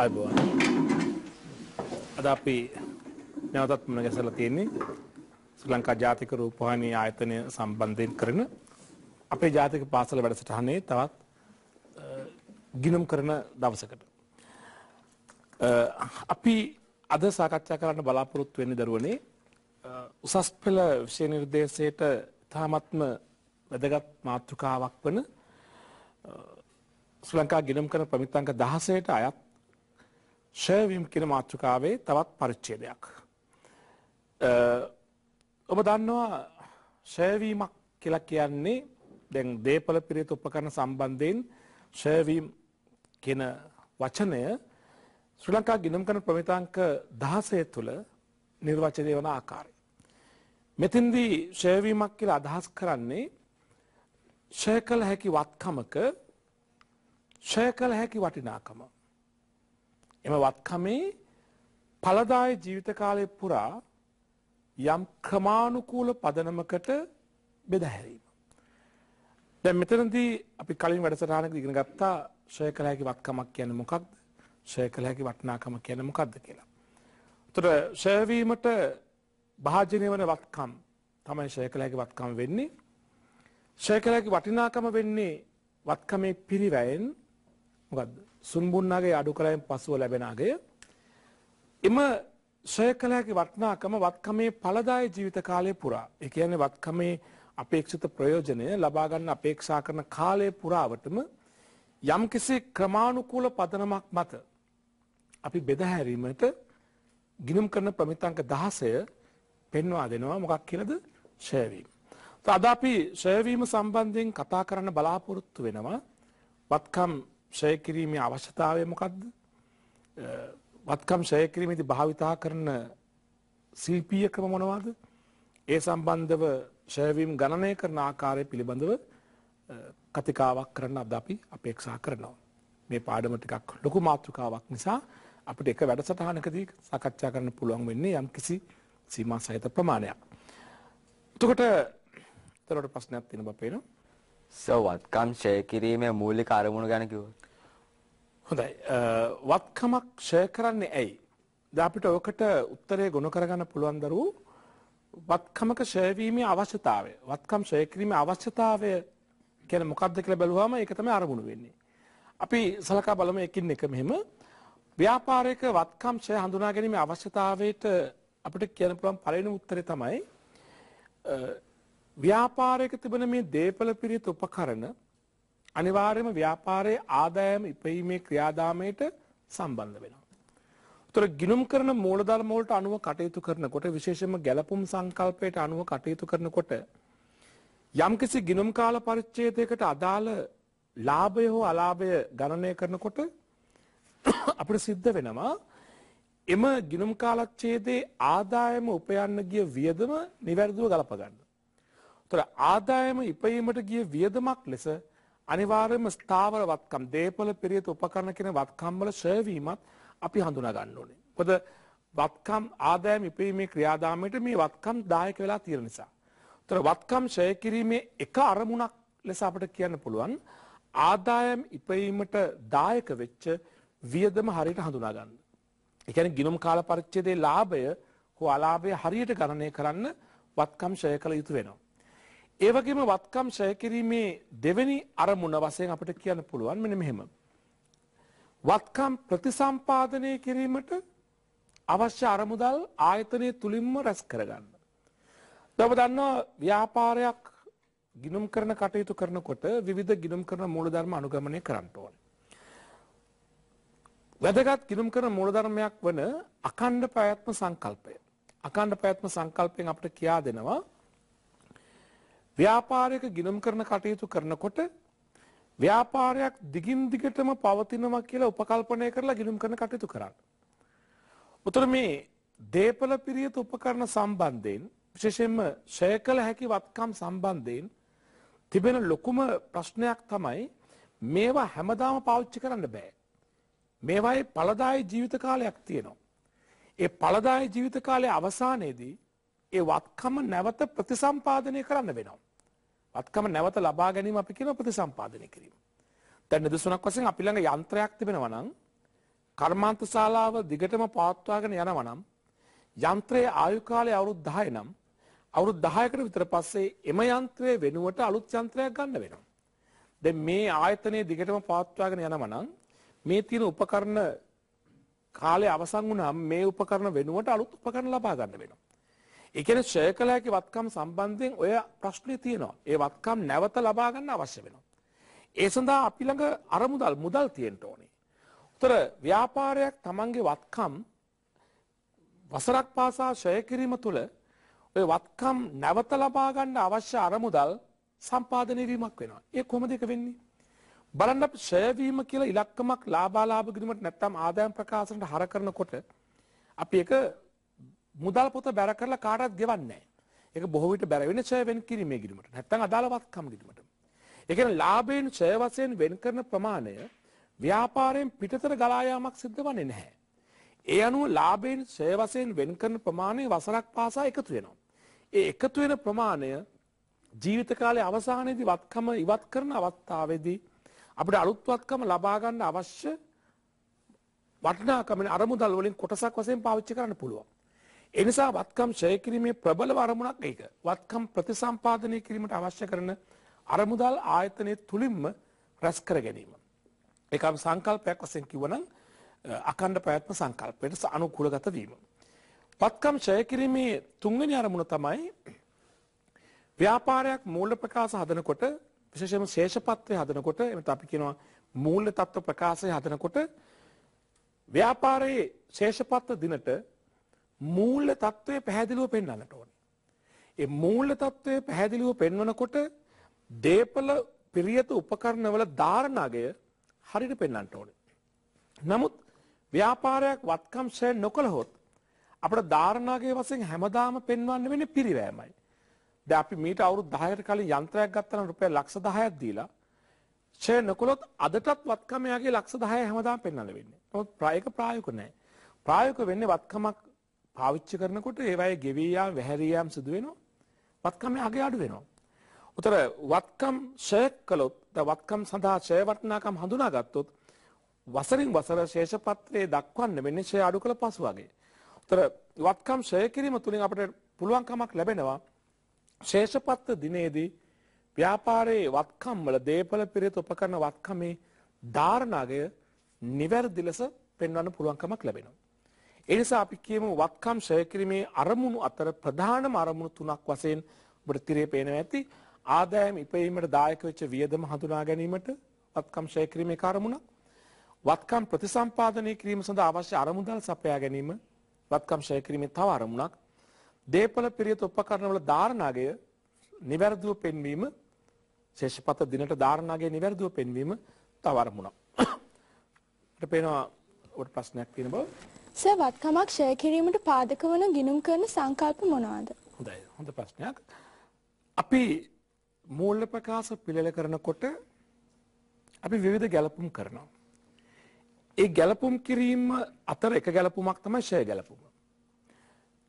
අයිබෝන් අද අපි නැවතත් මුණ ගැසලා තියෙන්නේ ශ්‍රී ලංකා ජාතික රූපවාහිනී ආයතනය සම්බන්ධයෙන් කරන අපේ ජාතික පාසල වැඩසටහනේ තවත් ගිණුම් කරන දවසකට අපි අද සාකච්ඡා කරන්න බලාපොරොත්තු වෙන්නේ දරුවනේ උසස් පෙළ විෂය නිර්දේශයට තාමත්ම වැදගත් මාතෘකාවක් වන ශ්‍රී ලංකා ගිණුම් කරන ප්‍රමිතාංක 16ට අයත් ෂයවිම් කියන මාතෘකාවේ තවත් පරිච්චේදයක්. ඔබ දන්නවා ෂයවීමක් කියලා කියන්නේ දැන් දේපල පිරිත උපකරණ සම්බන්ධයෙන් ෂයවීම් කියන වචනය ශ්‍රී ලංකා ගිනම් කරන ප්‍රමිතාංක 16 තුල නිර්වචනය වන ආකාරය. මෙතෙන්දී ෂයවීමක් කියලා අදහස් කරන්නේ ෂය කළ හැකි වත්කමක ෂය කළ හැකි වටිනාකම එම වත්කමේ පලදාය ජීවිත කාලය පුරා යම් ක්‍රමානුකූල පදනමකට බෙදහැරීම. දැන් මෙතනදී අපි කලින් වැඩසටහනක ඉගෙන ගත්තා ශ්‍රය කළ හැකි වත්කමක් කියන්නේ මොකක්ද? ශ්‍රය කළ හැකි වටිනාකම කියන්නේ මොකක්ද කියලා. උතර ශ්‍රයවීමට භාජනය වන වත්කම් තමයි ශ්‍රය කළ හැකි වත්කම් වෙන්නේ. ශ්‍රය කළ හැකි වටිනාකම වෙන්නේ වත්කමේ පිරිවැයෙන් මොකද්ද? සුන්බුන්නාගේ අඩු කරයෙන් පසුව ලැබෙන අගය එම ශ්‍රයකලයාගේ වටිනාකම වත්කමේ ඵලදායි ජීවිත කාලය පුරා. ඒ කියන්නේ වත්කමේ අපේක්ෂිත ප්‍රයෝජනය ලබා ගන්න අපේක්ෂා කරන කාලය පුරාවටම යම්කිසි ක්‍රමානුකූල පදනමක් මත අපි බෙද හැරීමට ගිනුම් කරන ප්‍රමිතාංක 16 පෙන්වා දෙනවා මොකක් කියලාද ෂයවීම. අද අපි ෂයවීම සම්බන්ධයෙන් කතා කරන්න බලාපොරොත්තු වෙනවා. වත්කම් සය කිරීමේ අවශ්‍යතාවය මොකක්ද වත්කම් සය කිරීමේති භාවිතා කරන ශිල්පීය ක්‍රම මොනවාද ඒ සම්බන්ධව ශයවීම් ගණනය කරන ආකාරය පිළිබඳව කතිකාවක් කරන්න අද අපි අපේක්ෂා කරනවා මේ පාඩම ටිකක් ලොකු මාතෘකාවක් නිසා අපිට එක වැඩසටහනකදී සාකච්ඡා කරන්න පුළුවන් වෙන්නේ යම් කිසි සීමා සහිත ප්‍රමාණයක් එතකොට එතකොට ප්‍රශ්නයක් තියෙනවා පේනවා සවත්කම් ෂය කිරීමේ මූලික අරමුණු ගැන කිව්වොත්. හොඳයි. වත්කමක් ෂය කරන්නේ ඇයි? දැන් අපිට ඔකට උත්තරේ ගොනු කරගන්න පුළුවන් දරුවෝ වත්කමක ෂයවීමේ අවශ්‍යතාවය. වත්කම් ෂය කිරීමේ අවශ්‍යතාවය කියන්නේ මොකක්ද කියලා බැලුවාම ඒක තමයි අරමුණු වෙන්නේ. අපි සලකා බලමු එකින් එක මෙහෙම ව්‍යාපාරයක වත්කම් ෂය හඳුනා ගැනීමේ අවශ්‍යතාවයට අපිට කියන්න පුළුවන් පළවෙනි උත්තරේ තමයි ව්‍යාපාරයක තිබෙන මේ දේපල පිරිත් උපකරණ අනිවාර්යයෙන්ම ව්‍යාපාරයේ ආදායම ඉපීමේ ක්‍රියාදාමයට සම්බන්ධ වෙනවා. උතර ගිනුම් කරන මූලධර්ම වලට අනුව කටයුතු කරනකොට විශේෂයෙන්ම ගැළපුම් සංකල්පයට අනුව කටයුතු කරනකොට යම්කිසි ගිනුම් කාල පරිච්ඡේදයකට අදාළ ලාභය හෝ අලාභය ගණනය කරනකොට අපිට සිද්ධ වෙනවා එම ගිනුම් කාලච්ඡේදයේ ආදායම උපයන්න ගිය වියදම નિවැරදිව ගලප ගන්න. තොර ආදායම ඉපයීමට ගිය වියදමක් ලෙස අනිවාර්යම ස්ථාවර වත්කම් දේපල පිරියත උපකරණ කියන වත්කම්වල ශ්‍රයවීමත් අපි හඳුනා ගන්න ඕනේ. මොකද වත්කම් ආදායම ඉපයීමේ ක්‍රියාදාමයට මේ වත්කම් දායක වෙලා තියෙන නිසා. ඒතර වත්කම් ශ්‍රය කිරීමේ එක අරමුණක් ලෙස අපිට කියන්න පුළුවන් ආදායම් ඉපයීමට දායක වෙච්ච වියදම හරියට හඳුනා ගන්න. ඒ කියන්නේ ගිණුම් කාල පරිච්ඡේදයේ ලාභය හෝ අලාභය හරියට ගණනය කරන්න වත්කම් ශ්‍රය කළ යුතු වෙනවා. ඒවගේම වත්කම් ශයකිරීමේ දෙවැනි අරමුණ වසයෙන් අපට කියන්න පුළුවන් මෙන මෙහෙම. වත්කම් ප්‍රතිසම්පාදනය කිරීමට අවශ්‍ය අරමුදල් ආයතනය තුළින්ම රැස් කරගන්න. දව දන්නවා ව්‍යාපාරයක් ගිනුම් කරන කටයුතු කරනකොට විධ ගිනුම් කරන මූලධර්ම අනුගමනය කරන්නට ඕන. වැදගත් ගිනුම් කරන මූලධර්මයක් වන අකණ්ඩ පැවැත්ම සංකල්පය. අකණ්ඩ පැවැත්ම සංකල්පයෙන් අපට කියා දෙනවා ව්‍යාපාරයක ගිනම් කරන කටයුතු කරනකොට ව්‍යාපාරයක් දිගින් දිගටම පවතිනවා කියලා උපකල්පනය කරලා ගිනම් කරන කටයුතු කරන්න. උතර මේ දේපල පිරියත උපකරණ සම්බන්ධයෙන් විශේෂයෙන්ම ෂය කළ හැකි වත්කම් සම්බන්ධයෙන් තිබෙන ලොකුම ප්‍රශ්නයක් තමයි මේවා හැමදාම පාවිච්චි කරන්න බෑ. මේවයි පළදායි ජීවිත කාලයක් තියෙනවා. ඒ පළදායි ජීවිත කාලය අවසානයේදී ඒ වත්කම නැවත ප්‍රතිසම්පාදනය කරන්න වෙනවා. අත්කම නැවත ලබා ගැනීම අපි කියන ප්‍රතිසම්පාදනය කිරීම. දැන් නිදසුනක් වශයෙන් අපි ළඟ යන්ත්‍රයක් තිබෙනවා නම් කර්මාන්ත ශාලාව දිගටම පවත්වාගෙන යනවා නම් යන්ත්‍රයේ ආයු කාලය අවුරුදු 10 නම් අවුරුදු 10කට විතර පස්සේ එම යන්ත්‍රය වෙනුවට අලුත් යන්ත්‍රයක් ගන්න වෙනවා. දැන් මේ ආයතනයේ දිගටම පවත්වාගෙන යනවා නම් මේ තියෙන උපකරණ කාලය අවසන් වුණාම මේ උපකරණ වෙනුවට අලුත් උපකරණ ලබා ගන්න වෙනවා. එකන ෂය කළ හැකි වත්කම් සම්බන්ධයෙන් ඔය ප්‍රශ්නය තියෙනවා ඒ වත්කම් නැවත ලබාගන්න අවශ්‍ය වෙනවා. ඒ සඳහා අපිළඟ අරමුදල් මුදල් තියෙන්ට ඕනේ. උතර ව්‍යාපාරයක් තමන්ගේ වත්කම් වසරක් පාසා ශයකිරීම තුළ ඔය වත්කම් නැවත ලබාගන්න අවශ්‍ය අරමුදල් සම්පාධනය වීමක් වෙනවා ඒ කොම දෙක වෙන්නේ. බලන්න ශයවීම කියලා ඉලක්කමක් ලාබාලාභ ගිරීමට නැත්තම් ආදායම් ප්‍රකාශනට හර කරනකොට අපි එක මුදල් පොත බැර කරලා කාටත් ගෙවන්නේ ඒක බොහෝ විට බැර වෙන ඡය වෙන් කිරීමේ ගිණුමට නැත්නම් අදාළවත් කම් ගිණුමට. ඒ කියන්නේ ලාභයෙන් ඡය වශයෙන් වෙන් කරන ප්‍රමාණය ව්‍යාපාරයෙන් පිටතර ගලා යාමක් සිද්ධ වෙන්නේ නැහැ. ඒ අනුව ලාභයෙන් ඡය වශයෙන් වෙන් කරන ප්‍රමාණය වසරක් පාසා එකතු වෙනවා. ඒ එකතු වෙන ප්‍රමාණය ජීවිත කාලයේ අවසානයේදී වත්කම ඉවත් කරන අවස්ථාවේදී අපිට අලුත් වත්කම ලබා ගන්න අවශ්‍ය වටිනාකම අරමුදල් වලින් කොටසක් වශයෙන් පාවිච්චි කරන්න පුළුවන්. එනිසා වත්කම් ශය කිරීමේ ප්‍රබල අරමුණක් ඒක. වත්කම් ප්‍රතිසම්පාදනය කිරීමට අවශ්‍ය කරන අරමුදල් ආයතනය තුලින්ම රැස් කර ගැනීම. ඒකම සංකල්පයක් වශයෙන් කිව්වනම් අඛණ්ඩ ප්‍රයත්න සංකල්පයට අනුකූලගත වීම. වත්කම් ශය කිරීමේ තුන්වෙනි අරමුණ තමයි ව්‍යාපාරයක් මූල්‍ය ප්‍රකාශ හදනකොට විශේෂයෙන්ම ශේෂපත්‍රය හදනකොට එමෙත අපි කියනවා මූල්‍ය තත්ත්ව ප්‍රකාශය හදනකොට ව්‍යාපාරයේ ශේෂපත්‍ර දිනට මූල්‍ය తত্ত্বය පැහැදිලිව පෙන්වන්නට ඕනේ. ඒ මූල්‍ය తত্ত্বය පැහැදිලිව පෙන්වනකොට දීපල පිරියත උපකරණවල ධාරණාගය හරියට පෙන්වන්නට ඕනේ. නමුත් ව්‍යාපාරයක් වත්කම්සය නොකළහොත් අපිට ධාරණාගයේ වශයෙන් හැමදාම පෙන්වන්න වෙන්නේ පිරිවැයමයි. දැන් අපි මීට අවුරුදු 10කට කලින් යන්ත්‍රයක් ගත්තා නම් රුපියල් ලක්ෂ 10ක් දීලා ඡය නොකළොත් අදටත් වත්කම යාගේ ලක්ෂ 10 හැමදාම පෙන්වන්න වෙන්නේ. නමුත් ප්‍රායක ප්‍රායෝගික නැහැ. ප්‍රායෝගික වෙන්නේ වත්කමක් පාවිච්චි කරනකොට ඒවයි ගෙවියම් වැහැරියම් සිදු වෙනවා. වත්කමේ අගය අඩු වෙනවා. උතර වත්කම් ෂය කළොත් වත්කම් සඳහා ෂය වටිනාකම් හඳුනාගත්තොත් වසරින් වසර ශේෂ පත්‍රයේ දක්වන්න වෙන්නේ ෂය අඩු කළ පසු වගේ. උතර වත්කම් ෂය කිරීම තුලින් අපිට පුළුවන්කමක් ලැබෙනවා ශේෂ පත්‍ර දිනේදී ව්‍යාපාරයේ වත්කම් වල දේපල පිරිත උපකරණ වත්කමේ ධාරණාගය නිවැරදි ලෙස පෙන්වන්න පුළුවන්කමක් ලැබෙනවා. එනිසා අපි කියමු වත්කම් ෂය කිරීමේ අරමුණු අතර ප්‍රධානම අරමුණු තුනක් වශයෙන් ඔබට තිරේ පේනවා ඇති ආදායම් ඉපයීමට දායක වෙච්ච වියදම හඳුනා ගැනීමට වත්කම් ෂය කිරීමේ අරමුණක් වත්කම් ප්‍රතිසම්පාදනය කිරීම සඳහා අවශ්‍ය අරමුදල් සපයා ගැනීම වත්කම් ෂය කිරීමේ තව අරමුණක් දේපල පිරියත උපකරණවල ධාරණාගය નિවැරදිව පෙන්වීම ශේෂපත දිනට ධාරණාගය નિවැරදිව පෙන්වීම තව අරමුණක්. අපිට පේනවා ඔය ප්‍රශ්නයක් තියෙන බව සර් වත්කමක් ෂය කිරීමට පාදක වන ගිනුම් කරන සංකල්ප මොනවාද? හොඳයි. හොඳ ප්‍රශ්නයක්. අපි මූල්‍ය ප්‍රකාශ පිළිල කරනකොට අපි විවිධ ගැළපුම් කරනවා. ඒ ගැළපුම් කිරීම අතර එක ගැළපුමක් තමයි ෂය ගැළපුම.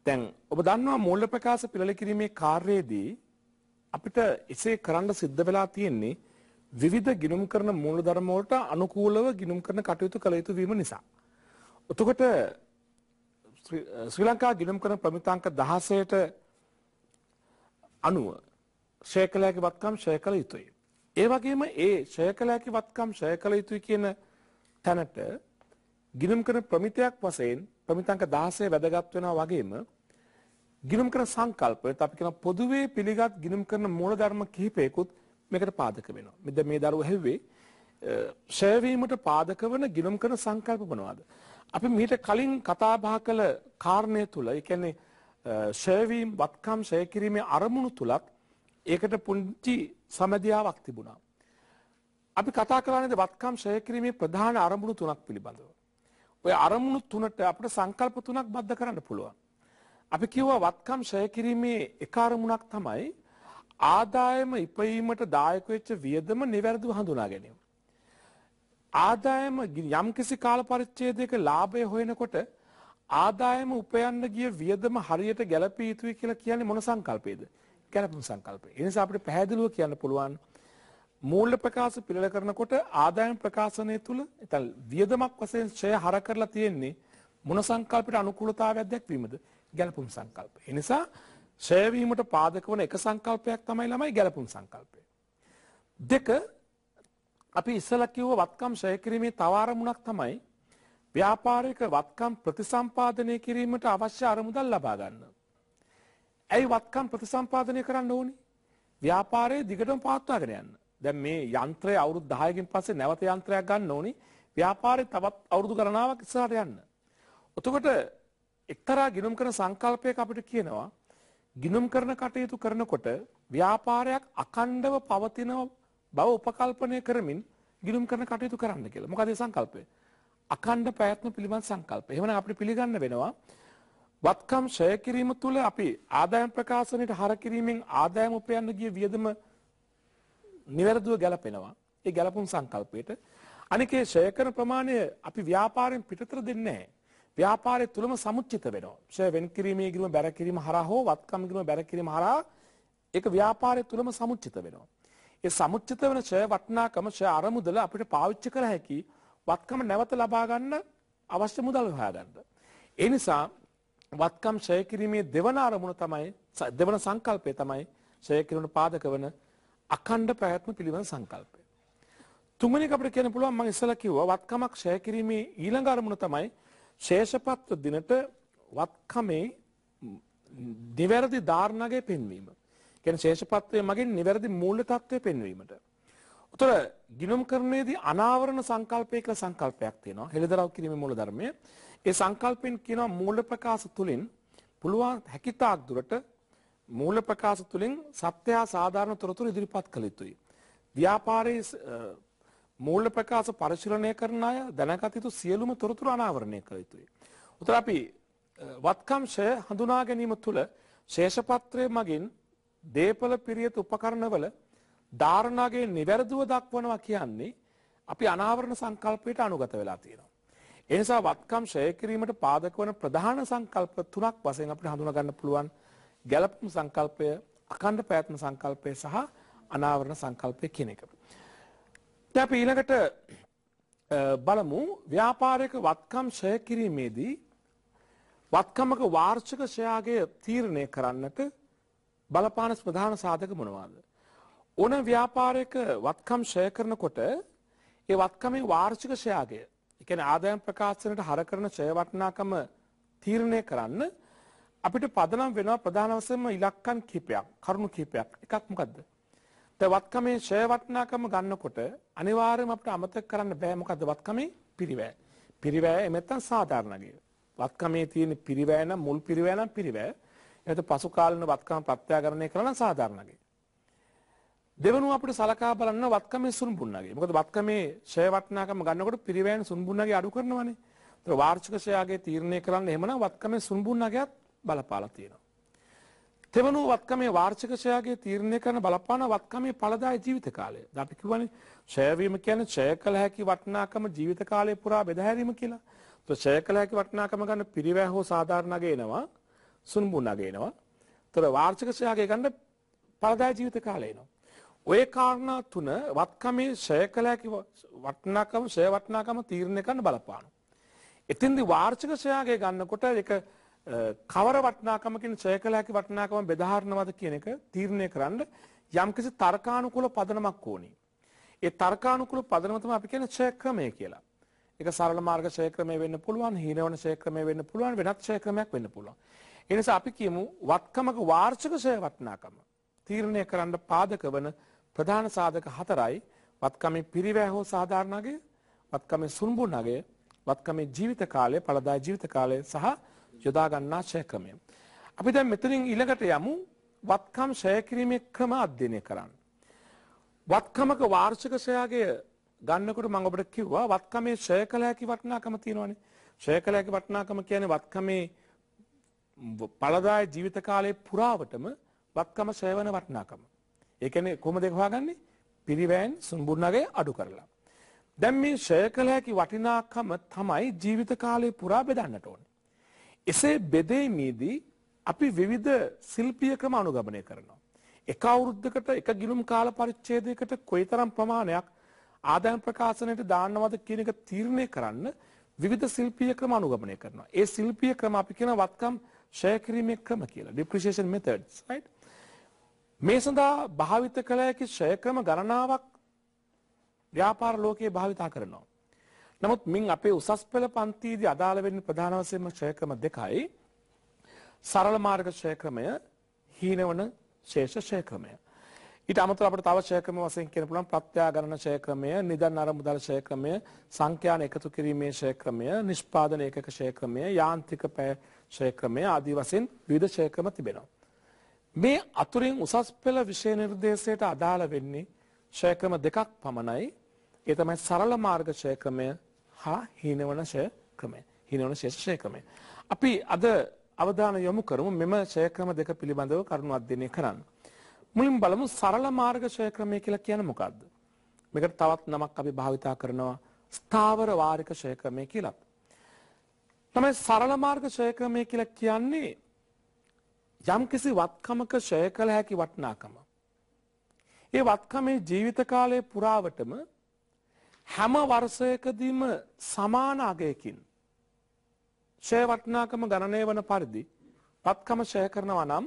දැන් ඔබ දන්නවා මූල්‍ය ප්‍රකාශ පිළිල කිරීමේ කාර්යයේදී අපිට එසේ කරන්න සිද්ධ වෙලා තියෙන්නේ විවිධ ගිනුම් කරන මූලධර්ම වලට අනුකූලව ගිනුම් කරන කටයුතු කළ යුතු වීම නිසා. එතකොට ශ්‍රී ලංකා ගිලම් කරන ප්‍රමිතාංක 16ට අනුව ශේකලයාගේ වත්කම් ශය කළ යුතුයි. ඒ වගේම ඒ ශයකලයාකි වත්කම් ශය කළ යුතුයි කියන තැනට ගිනම් කරන ප්‍රමිතයක් වසයෙන් ප්‍රමිතංක දාසය වැදගත් වෙනවා වගේම ගිනම් කරන සංකල්පයට අපි කියන පොදුවේ පිළිගත් ගිනම් කරන මූල ධර්ම කිහිපයකුත් මේකට පාදක වෙනවා. මෙද මේ දරුව හැව්වේ ශයවීමට පාදක වන ගිනම් කරන සංකල්ප මොනවාද? අපි මීට කලින් කතාබහ කළ කාරණය තුළ එකන්නේ සයවීම් වත්කම් සයකිරීමේ අරමුණු තුළත් ඒකට පුංචි සමැදියාවක් තිබුණා. අපි කතා කරන්නද වත්කම් සයකිරීමේ ප්‍රධාන අරමුණු තුනක් පිළිබඳව. ඔය අරමුණු තුනට අපට සංකල්ප තුනක් බද්ධ කරන්න පුළුවන්. අපි කිව්වා වත්කම් සයකිරීමේ එක අරමුණක් තමයි ආදායම ඉපයීමට දායකවෙච්ච වියදම නිවැරදිව හඳුනා ගැනීම. ආදායම යම්කිසි කාල පරිච්ඡේදයක ලාභය හොයනකොට ආදායම උපයන්න ගිය වියදම හරියට ගැළපී යුතුයි කියලා කියන්නේ මොන සංකල්පයේද? ගැළපුම් සංකල්පය. ඒ නිසා අපිට පැහැදිලිව කියන්න පුළුවන් මූල්‍ය ප්‍රකාශ පිළිල කරනකොට ආදායම ප්‍රකාශනය තුල නැත්නම් වියදමක් වශයෙන් ඡය හර කරලා තියෙන්නේ මොන සංකල්පයට අනුකූලතාවයක් දැක්වීමද? ගැළපුම් සංකල්පය. ඒ නිසා ඡය වීමට පාදක වන එක සංකල්පයක් තමයි ළමයි ගැළපුම් සංකල්පය. දෙක අපි ඉස්සල කිව්ව වත්කම් ශය කිරීමේ තව අරමුණක් තමයි ව්‍යාපාරික වත්කම් ප්‍රතිසම්පාදනය කිරීමට අවශ්‍ය අරමුදල් ලබා ගන්න. ඇයි වත්කම් ප්‍රතිසම්පාදනය කරන්න ඕනි? ව්‍යාපාරයේ දිගටම පවත්වාගෙන යන්න. දැන් මේ යන්ත්‍රය අවුරුදු 10කින් පස්සේ නැවත යන්ත්‍රයක් ගන්න ඕනි. ව්‍යාපාරේ තවත් අවුරුදු ගණනාවක් ඉස්සරහට යන්න. එතකොට එක්තරා ගිනුම් කරන සංකල්පයක අපිට කියනවා ගිනුම් කරන කටයුතු කරනකොට ව්‍යාපාරයක් අකණ්ඩව පවතිනවා බව උපකල්පනය කරමින් ගිලුම් කරන කටයුතු කරන්න කියලා. මොකද ඒ සංකල්පය? අඛණ්ඩ පැවැත්ම පිළිබඳ සංකල්පය. එහෙමනම් අපිට පිළිගන්න වෙනවා වත්කම් ෂය කිරීම තුළ අපි ආදායම් ප්‍රකාශනයට හර කිරීමෙන් ආදායම් උපයන්න ගිය වියදම නිවැරදිව ගැලපෙනවා. ඒ ගැලපුම් සංකල්පයට අනිකේ ෂය කරන ප්‍රමාණය අපි ව්‍යාපාරයෙන් පිටතර දෙන්නේ නැහැ. ව්‍යාපාරය තුළම සමුච්චිත වෙනවා. ෂය වෙන් කිරීමේ ගිරුම බැර කිරීම හරහා හෝ වත්කම් ගිරුම බැර කිරීම හරහා ඒක ව්‍යාපාරය තුළම සමුච්චිත වෙනවා. ඒ සමුච්චිත වන ඡය වටිනාකම ඡය අරමුදල අපිට පාවිච්චි කර හැකි වත්කම නැවත ලබා ගන්න අවශ්‍ය මුදල් හොයාගන්න. ඒ නිසා වත්කම් ඡය කිරීමේ දෙවන අරමුණ තමයි දෙවන සංකල්පය තමයි ඡය කිරීමට පාදක වන අඛණ්ඩ පැවැත්ම පිළිබඳ සංකල්පය. තුන්වෙනි එක අපිට කියන්න පුළුවන් මම ඉස්සලා කිව්වා වත්කමක් ඡය කිරීමේ ඊළඟ අරමුණ තමයි ශේෂපත්ව දිනට වත්කමේ නිවැරදි ධාරණගේ පෙන්වීම. කියන්නේ ශේෂපත්වයේ මගින් නිවැරදි මූල්‍ය තත්ත්වය පෙන්වීමට. උතර ගිනුම් කරණයේදී අනාවරණ සංකල්පය කියලා සංකල්පයක් තියෙනවා. හෙළිදරව් කිරීමේ මූල ධර්මය. ඒ සංකල්පෙන් කියනවා මූල ප්‍රකාශ තුලින් පුළුවන් හැකියතාක් දුරට මූල ප්‍රකාශ තුලින් සත්‍යය සාධාරණ තොරතුරු ඉදිරිපත් කළ යුතුයි. ව්‍යාපාරයේ මූල්‍ය ප්‍රකාශ පරිශීලනය කරන අය දැනගත යුතු සියලුම තොරතුරු අනාවරණය කළ යුතුයි. උතර අපි වත්කම්ශය හඳුනා ගැනීම තුළ ශේෂපත්‍රය මගින් දේපල පිරියත උපකරණවල ධාරණාගේ නිවැරදිව දක්වනවා කියන්නේ අපි අනාවරණ සංකල්පයට අනුගත වෙලා තියෙනවා. ඒ නිසා වත්කම් ෂය කිරීමට පාදක වන ප්‍රධාන සංකල්ප තුනක් වශයෙන් අපිට හඳුනා ගන්න පුළුවන්. ගැළපුම් සංකල්පය, අකණ්ඩ පැවැත්ම සංකල්පය සහ අනාවරණ සංකල්පය කියන එක. දැන් අපි ඊළඟට බලමු ව්‍යාපාරික වත්කම් ෂය කිරීමේදී වත්කමක වාර්ෂික ෂයාගය තීරණය කරන්නට බලපාන ප්‍රධාන සාධක මොනවාද? ඕන ව්‍යාපාරයක වත්කම් ෂය කරනකොට ඒ වත්කමේ වාර්ෂික ෂයාගය, ඒ කියන්නේ ආදායම් ප්‍රකාශනයට හර කරන ෂය වටිනාකම තීරණය කරන්න අපිට පදනම් වෙනවා ප්‍රධාන වශයෙන්ම ඉලක්කම් කිහිපයක්, කරුණු කිහිපයක්. එකක් මොකද්ද? දැන් වත්කමේ ෂය වටිනාකම ගන්නකොට අනිවාර්යයෙන්ම අපිට අමතක කරන්න බෑ මොකද්ද වත්කමේ පිරිවැය. පිරිවැය එමෙත්තන් සාධාරණ අගය. වත්කමේ තියෙන පිරිවැය නම් මුල් පිරිවැය නම් පිරිවැය නැත පසු කාලන වත්කම ප්‍රත්‍යාකරණය කරන සාධාරණගේ. දෙවනු අපට සලකා බලන්න වත්කමේ සුන්බුන්නගේ මොකද වත්කමේ ශයවටනාකම ගන්නකොට පිරිවෑන් සුන්බුන්නගේ අඩු කරනවන ත වාර්ෂිකෂයාගේ තීරණය කරන්න එමන වත්කමේ සුන්බුන්නගත් බලපාල තියෙනවා. තෙවනු වත්කමේ වාර්ෂිකෂයාගේ තීරණය කරන බලපාන වත්කමේ පලදා ජීවිත කාලය දටිකිවන ශයවීම කියන ශය කළ හැකි වටනාකම ජීවිත කාලය පුරා බෙදහැරීම කියලා ශය කළ හැකි වටනාකම ගන්න පිරිවෑ හෝ සාධාරණගේ නවා සුන්බුන් අගේනවා. තොර වාර්ෂික ශයාගේ ගන්න පරදාය ජීවිත කාලයනවා. ඔය කාරණා තුන වත්කමේ ශය කලෑකි වටනාකම ශය වටනාකම තීරණය කන්න බලපානු. එතින්දි වාර්ෂික ශයාගේ ගන්නකොට එක කවර වටනාකමකින් ශය කලෑකි වටනාකම බෙධාරණවද කියන එක තීරණය කරන්න යම්කිසි තර්කානුකුල පදනමක් ඕනි. ඒ තර්කානුකුල පදනමතම අපි කියන ශය ක්‍රමය කියලා. එක සරල මාර්ග ශය ක්‍රමය වෙන්න පුළුවන් හීනවන ශය ක්‍රමය වෙන්න පුළුවන් වෙනත් ශය ක්‍රමයක් වෙන්න පුළුවන්. එනිසා අපි කියමු වත්කමක වාර්ෂික ෂය වටිනාකම. තීරණය කරන්න පාදක වන ප්‍රධාන සාධක හතරයි වත්කමේ පිරිවැය හෝ සාධාරණගේ වත්කමේ සුන්බුනගේ වත්කමේ ජීවිත කාලය පළදා ජීවිත කාලය සහ යොදාගන්නා ෂය ක්‍රමය. අපි දැන් මෙතනින් ඊළඟට යමු වත්කම් ෂය කිරීමේ ක්‍රම අධ්‍යයනය කරන්න. වත්කමක වාර්ෂික ෂයගේ ගන්නකොට මම ඔබට කිව්වා වත්කමේ ෂය කළ හැකි වටිනාකම තියෙනවානේ. ෂය කළ හැකි වටිනාකම කියන්නේ වත්කමේ පලදා ජීවිත කාලයේ පුරාවටම වත්කම සෑවන වටනාකම. ඒකන කොම දෙකවාගන්නේ පිරිවෑන් සුම්බුන්නගේ අඩු කරලා. දැම් මේ ශයකල හැකි වටිනාකම තමයි ජීවිත කාලයේ පුරා බෙදන්නට ඕන. එසේ බෙදේමීදී අපි විවිධ සිල්පිය ක්‍රම අනුගමනය කරනවා. එක අවුරුද්ධකට එක ගිලුම් කාල පරිච්ඡේදයකට කොයිතරම් ප්‍රමාණයක් ආදායම් ප්‍රකාශනයට දාන්නවද කියන එක තීරණය කරන්න විවිධ ශිල්පීය ක්‍රම අනුගමනය කරනවා. ඒ ශිල්පීය ක්‍රම අපි කියන වත්කම් ෂය කිරීමේ ක්‍රම කියලා depreciation methods right මේ සඳහා භාවිත කළ හැකි ෂය ක්‍රම ගණනාවක් ව්‍යාපාර ලෝකයේ භාවිතා කරනවා නමුත් මින් අපේ උසස් පෙළ පන්තියේදී අදාළ වෙන්නේ ප්‍රධාන වශයෙන්ම ෂය ක්‍රම දෙකයි සරල මාර්ග ෂය ක්‍රමය හීනවන ශේෂ ෂය ක්‍රමය ඊට අමතරව අපිට තව ෂය ක්‍රම වශයෙන් කියන්න පුළුවන් ප්‍රත්‍යා ගණන ෂය ක්‍රමය නිදන් අරමුදල් ෂය ක්‍රමය සංඛ්‍යාන එකතු කිරීමේ ෂය ක්‍රමය නිෂ්පාදන ඒකක ෂය ක්‍රමය යාන්ත්‍රික ශේක්‍රමය ආදී වශයෙන් විවිධ ශේක්‍රම තිබෙනවා. මේ අතුරින් උසස් පෙළ විෂය නිර්දේශයට අදාළ වෙන්නේ ශේක්‍රම දෙකක් පමණයි. ඒ තමයි සරල මාර්ග ශේක්‍රමය හා හීනවන ශේක්‍රමය. හීනවන ශේෂ ශේක්‍රමය. අපි අද අවධානය යොමු කරමු මෙම ශේක්‍රම දෙක පිළිබඳව කරුණු අධ්‍යයනය කරන්න. මුලින් බලමු සරල මාර්ග ශේක්‍රමය කියලා කියන්නේ මොකද්ද? මේකට තවත් නමක් අපි භාවිතා කරනවා ස්ථාවර වාරික ශේක්‍රමය කියලාත්. තමයි සරල මාර්ග ෂය ක්‍රමය කියලා කියන්නේ යම්කිසි වත්කමක ෂය කළ හැකි වටිනාකම. ඒ වත්කමේ ජීවිත කාලය පුරාවටම හැම වර්ෂයකදීම සමාන අගයකින් ෂය වටිනාකම ගණනය වන පරිදි වත්කම ෂය කරනවා නම්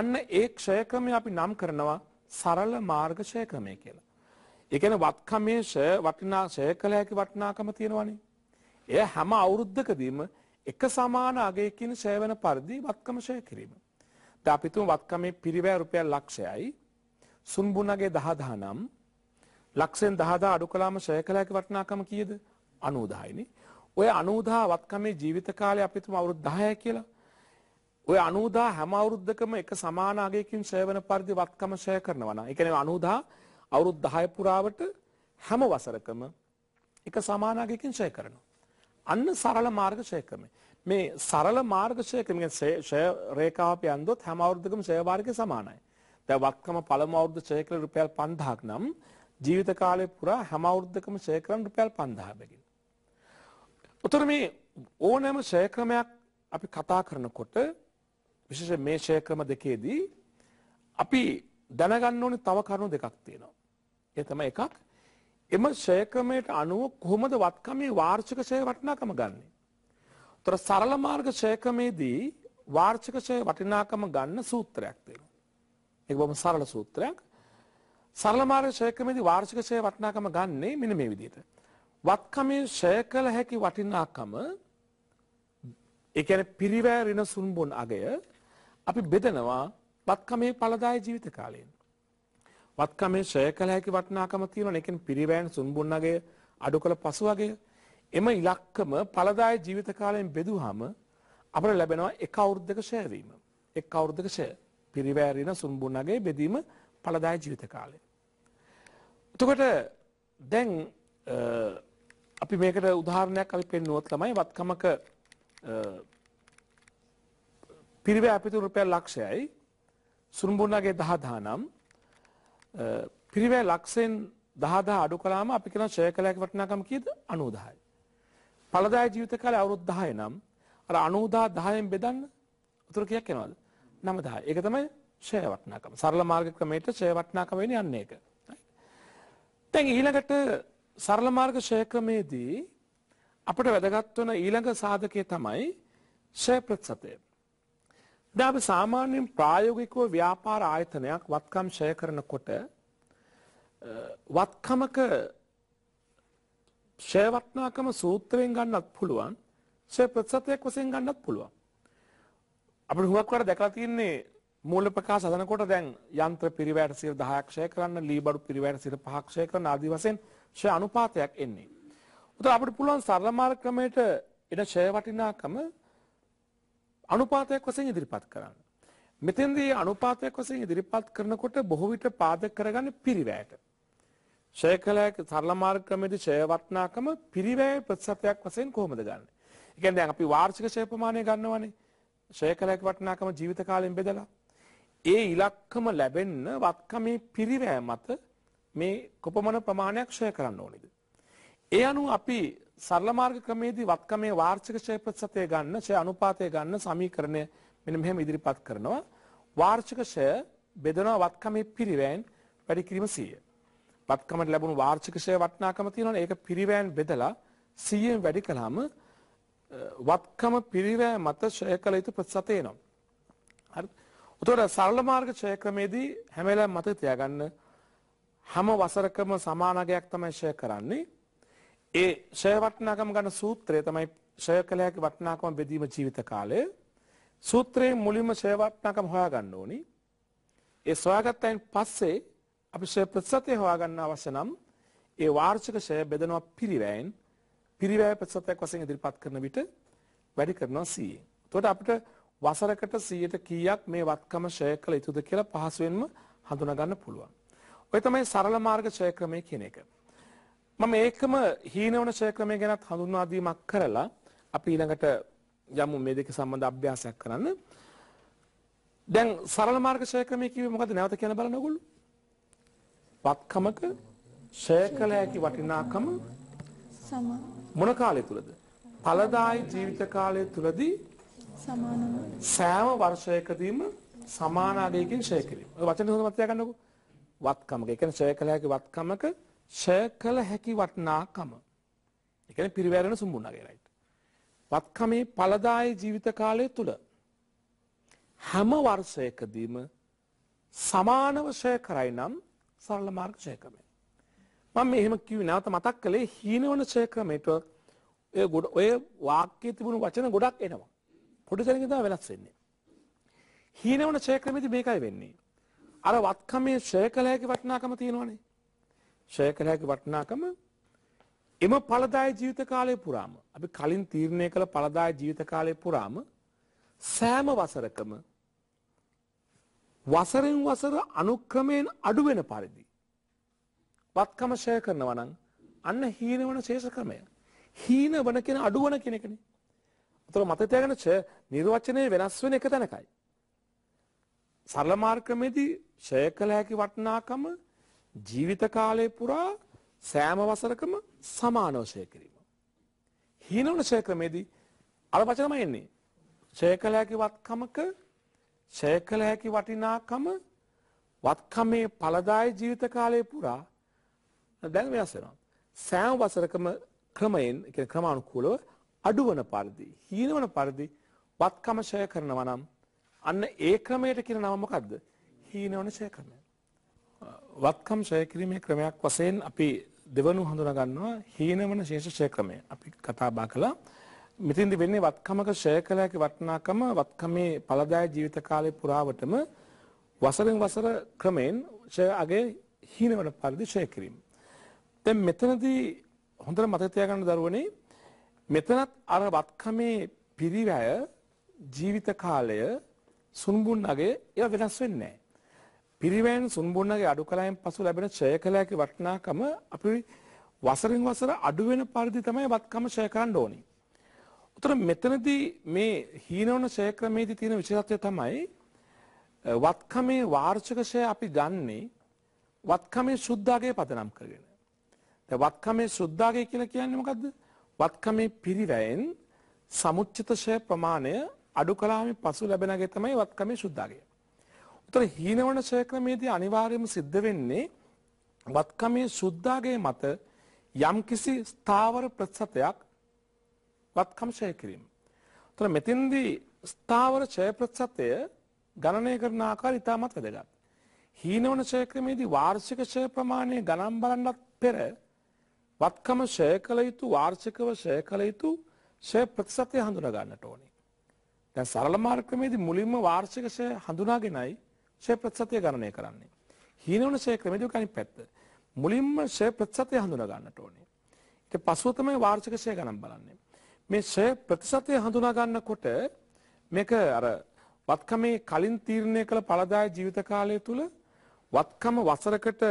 අන්න ඒ ක්ෂය ක්‍රමය අපි නම් කරනවා සරල මාර්ග ෂය ක්‍රමය කියලා. ඒ කියන්නේ වත්කමේ ෂය වටිනා ෂය කළ හැකි වටිනාකම තියෙනවනේ. එය හැම අවුරුද්දකදීම එක සමාන අගයකින් සෑවන පරිදි වත්කම ෂය කිරීම. ද අපිතුම වත්කමේ පිරිවෑ රුපියල් ලක්ෂයයි සුන්බුණගේ දහදානම් ලක්ෂෙන් දහදා අඩු කලාම ෂය කලාක වටනාකම කියද අනූදායිනි. ඔය අනූදා වත්කමේ ජීවිත කාලය අපිතුම අවුරුද් දහය කියලා. ඔය අනූදා හැම අවුරුද්දකම එක සමානාගයකින් ශයවන පරිදි වත්කම ෂය කරනවන. එකන අනූදා අවුරුද් දහය පුරාවට හැම වසරකම එක සමානාගයකින් ෂය කරනවා. අන්න සරල මාර්ග ශේක්‍රමය. මේ සරල මාර්ග ශේක්‍රම ෂය රේඛාව යන්දොත් හැම අවුරුද්දකම ෂය වාර්ගය සමානයි. දැන් වත්කම පළමු අවුරුද්ද ෂය කළ රුපියල් 5000ක් නම් ජීවිත කාලය පුරා හැම අවුරුද්දකම ෂය කරන රුපියල් 5000 බැගින්. උතර මේ ඕනෑම ෂය ක්‍රමයක් අපි කතා කරනකොට විශේෂ මේ ෂය ක්‍රම දෙකේදී අපි දැනගන්න ඕනේ තව කරුණු දෙකක් තියෙනවා. ඒ තමයි එකක් එම ශයක්‍රමයට අනුව කොහොමද වත්කමේ වාර්ෂික ශය වටිනාකම ගන්නේ. තොර සරල මාර්ග ශයක්‍රමේදී වාර්ෂික ශය වටිනාකම ගන්න සූත්‍රයක් තියෙනවා. ඒක බොහොම සරල සූත්‍රයක්. සරල මාර්ග ශයක්‍රමේදී වාර්ෂික ශය වටිනාකම ගන්නේ මෙන්න මේ විදිහට. වත්කමේ ශය කළ හැකි වටිනාකම ඒ කියන්නේ පිරිවැය ඍණ සුන්බොන් අගය අපි බෙදනවා වත්කමේ පළදාය ජීවිත කාලයෙන්. වත්කමේ ශ්‍රය කළ හැකි වටිනාකම තියෙනවා. ඒකෙන් පිරිවැයන් සුන්බුන්නගේ අඩු කළ පසු වගේ එම ඉලක්කම පළදාය ජීවිත කාලයෙන් බෙදුවාම අපට ලැබෙනවා එක අවුරුද්දක ෂය වීම. එක් අවුරුද්දක ෂය පිරිවැරින සුන්බුන්නගේ බෙදීම පළදාය ජීවිත කාලය. එතකොට දැන් අපි මේකට උදාහරණයක් අපි පෙන්නුවොත් තමයි වත්කමක පිරිවැය අපිට රුපියල් ලක්ෂයයි සුන්බුන්නගේ 10000 නම් පිරිවැ ලක්ෂයෙන් දහදා අඩු කලාම අපි කරන ශය කලයක වටනාකම් කියද අනුදායි. පලදාය ජීවිත කාල අවුරුත් දහය නම් අර අනුදා දහයෙන් බෙදන්න උතුරකයක් එනවද නමදා ඒක තමයි ශය වටනාකම සරල මාර්ග ක්‍රමයට ශය වටනාකමෙන යන්නේ එක. තැන් ඊළඟට සරල මාර්ග ශයක්‍රමේදී අපට වැදගත්වන ඊළඟ සාධකය තමයි ශය ප්‍රත්සතය. දැන් අපි සාමාන්‍යයෙන් ප්‍රායෝගිකව ව්‍යාපාර ආයතනයක් වත්කම් ෂය කරනකොට වත්කමක ෂය වටනාකම සූත්‍රයෙන් ගන්නත් පුළුවන් ෂය ප්‍රතිශතයක් වශයෙන් ගන්නත් පුළුවන් අපිට හුඟක් වර දැකලා තියෙන්නේ මූල ප්‍රකාශ හදනකොට දැන් යන්ත්‍ර පිරිවැයට 10ක් ෂය කරන්න ලීබඩු පිරිවැයට 5ක් ෂය කරන ආදී වශයෙන් ෂය අනුපාතයක් එන්නේ. උතන අපිට පුළුවන් සරල මාර්ග ක්‍රමයට එන ෂය වටිනාකම අනුපාතයක් වශයෙන් ඉදිරිපත් කරන්න. මෙතෙන්දී අනුපාතයක් වශයෙන් ඉදිරිපත් කරනකොට බොහෝ විට පාදක කරගන්න පිරිවැයට. ෂය කළ හැකි සරල මාර්ග ක්‍රමයේදී ෂය වටනාකම පිරිවැය ප්‍රතිශතයක් වශයෙන් කොහොමද ගන්න? ඒ කියන්නේ දැන් අපි වාර්ෂික ෂය ප්‍රමාණය ගන්නවනේ. ෂය කළ හැකි වටනාකම ජීවිත කාලයෙන් බෙදලා. ඒ ඉලක්කම ලැබෙන්න වත්කමේ පිරිවැය මත මේ කොපමණ ප්‍රමාණයක් ෂය කරන්න ඕනේද? ඒ අනුව අපි සරල මාර්ග ක්‍රමේදී වත්කමේ වාර්ෂික ඡය ප්‍රතිශතය ගන්න ඡය අනුපාතය ගන්න සමීකරණය මෙන්න මෙහෙම ඉදිරිපත් කරනවා වාර්ෂික ඡය බෙදනවා වත්කමේ පිරිවැයෙන් වැඩි කිරීම 100. වත්කමට ලැබුණු වාර්ෂික ඡය වටිනාකම තියෙනවනේ ඒක පිරිවැයෙන් බෙදලා 100ෙන් වැඩි කළාම වත්කම පිරිවැය මත ඡය කළ යුතු ප්‍රතිශතය එනවා. හරි. උතෝර සරල මාර්ග ඡය ක්‍රමේදී හැම වෙලාවෙම මතක තියාගන්න හැම වසරකම සමාන අගයක් තමයි ඡය කරන්නේ. ඒ ෂය වටනාකම ගන්න සූත්‍රය තමයි ෂය කලයක වටනාකම බෙදීම ජීවිත කාලය. සූත්‍රයේ මුලින්ම ෂය වටනාකම හොයාගන්න ඕනි. ඒ සොයාගත්තයින් පස්සේ අපි ෂය ප්‍රතිශතය හොයාගන්න අවශ්‍ය නම් ඒ වාර්ෂික ෂය බෙදනවා පිරිවැයෙන් පිරිවැය ප්‍රතිශතයක් වශයෙන් ඉදිරිපත් කරන විට වැඩි කරනවා 100. එතකොට අපිට වසරකට 100ට කීයක් මේ වත්කම ෂය කළ යුතුද කියලා පහසුවෙන්ම හඳුනා ගන්න පුළුවන්. ඔය තමයි සරල මාර්ග ෂය ක්‍රමය කියන එක. මම ඒකම හීනවන ෂය ක්‍රමය ගැනත් හඳුන්වා දීමක් කරලා අපි ඊළඟට යමු මේ දෙක සම්බන්ධ අභ්‍යාසයක් කරන්න. දැන් සරල මාර්ග ෂය ක්‍රමය කිව්වේ මොකද නැවත කියන බලන්න ඕගොල්ලෝ. වත්කමක ෂය කළ හැකි වටිනාකම සම මොන කාලය තුලද? ඵලදායි ජීවිත කාලය තුලදී සමානව සෑම වර්ෂයකදීම සමාන අගයකින් ෂය කිරීම. ඔය වචනේ හොඳ මතක ගන්නකෝ. වත්කමක. ඒ කියන්නේ ෂය කළ හැකි වත්කමක ෂය කළ හැකි වටනාකම. එකන පිරිවැරෙන සුම්බුන්නගේරයි. වත්කමේ පලදාය ජීවිත කාලය තුළ හැම වර්ෂයකදීම සමානවශය කරයි නම් සරල මාර්ගෂය ක්‍රමය. මම එහෙම කිව නැවත මතක් කළේ හීනවන ශය ක්‍රමයට ඔය ගොඩ ඔය වාක්‍ය තිබුණු වචන ගොඩක් එනවා. පොඩි සැනකිතා වෙනස් වෙන්නේ. හීනවන ශය ක්‍රමති මේකයි වෙන්නේ. අර වත්කමේ ශය කළ හැකි වටනාකම තියෙනවානේ ෂය කළ හැකි වටිනාකම එම පළදාය ජීවිත කාලය පුරාම අපි කලින් තීරණය කළ පළදාය ජීවිත කාලය පුරාම සෑම වසරකම වසරෙන් වසර අනුක්‍රමයෙන් අඩුවෙන පරිදි වත්කම ෂය කරනවා නම් අන්න හීනවන ශේෂ ක්‍රමය. හීන වන කෙන අඩුවන කෙනෙකනේ. උතර මත තියාගෙන ඡ නිර්වචනය වෙනස් වෙන එක තැනකයි. සරල මාර්ගමේදී ඡය කළ හැකි වටිනාකම ජීවිත කාලය පුරා සෑම වසරකම සමානව ෂය කිරීම. හීනවන ෂය ක්‍රමේදී අර වචනම එන්නේ. ෂය කළ හැකි වත්කමක ෂය කළ හැකි වටිනාකම වත්කමේ පළදාය ජීවිත කාලය පුරා දැන් වෙනස් වෙනවා. සෑම වසරකම ක්‍රමයෙන් කියන්නේ ක්‍රමානුකූලව අඩුවන පරිදි හීනවන පරිදි වත්කම ෂය කරනවා නම් අන්න ඒ ක්‍රමයට කියන නම මොකද්ද? හීනවන ෂය ක්‍රමය. වත්කම් ශයකිරීමේ ක්‍රමයක් වශයෙන් අපි දෙවනු හඳුනගන්නවා හීනවන ශේෂ ශයක්‍රමය අපි කතා බා කළා මෙතින්දි වෙන්නේ වත්කමක ශය කළ හැකි වටිනාකම වත්කමේ පළදාය ජීවිත කාලය පුරාවටම වසරෙන් වසර ක්‍රමයෙන් ශය අගේ හීනවන පරිදි ශය කිරීම. දැන් මෙතනදී හොඳට මතක තියාගන්න දරුවනේ මෙතනත් අර වත්කමේ පිරිවැය ජීවිත කාලය සුන්බුන් අගේ ඒවා වෙනස් වෙන්නේ නැහැ. පිරිවැන් සුන්බුන්නගේ අඩු කලයෙන් පසු ලැබෙන ඡය කළ හැකි වටිනාකම අපි වසරින් වසර අඩු වෙන පරිදි තමයි වත්කම ඡය කරන්න ඕනේ. උතර මෙතනදී මේ හීනවන ඡය ක්‍රමයේදී තියෙන විශේෂත්වය තමයි වත්කමේ වාර්ෂික ඡය අපි ගන්නේ වත්කමේ සුද්ධාගේ පදනම් කරගෙන. දැන් වත්කමේ සුද්ධාගේ කියලා කියන්නේ මොකද්ද? වත්කමේ පිරිවැයෙන් සමුච්චිත ඡය ප්‍රමාණය අඩු කලාමි පසු ලැබෙනගේ තමයි වත්කමේ සුද්ධාගේ. එතකොට හීනවන ශයක්‍රමේදී අනිවාර්යයෙන්ම සිද්ධ වෙන්නේ වත්කමේ සුද්ධාගේ මත යම්කිසි ස්ථාවර ප්‍රතිශතයක් වත්කම් ඡය කිරීම. එතකොට මෙතෙන්දී ස්ථාවර ඡය ප්‍රතිශතය ගණනය කරන ආකාරය ඉතාමත් වැදගත්. හීනවන ඡය ක්‍රමේදී වාර්ෂික ඡය ප්‍රමාණය ගණන් බලන්නත් පෙර වත්කම ඡය කළ යුතු වාර්ෂිකව ඡය කළ යුතු ඡය ප්‍රතිශතය හඳුනා ගන්නට ඕනේ. දැන් සරල මාර්ග ක්‍රමේදී මුලින්ම වාර්ෂික ඡය හඳුනාගෙනයි ෂේ ප්‍රතිශතය ගණනය කරන්නේ. හීනවන ෂේ ක්‍රමේදී කණි පැත්ත. මුලින්ම ෂේ ප්‍රතිශතය හඳුනා ගන්නට ඕනේ. ඊට පස්ව තමයි වාර්ෂික ෂේ ගණන් බලන්නේ. මේ ෂේ ප්‍රතිශතය හඳුනා ගන්නකොට මේක අර වත්කමේ කලින් තීරණය කළ පළදාය ජීවිත කාලය තුල වත්කම වසරකට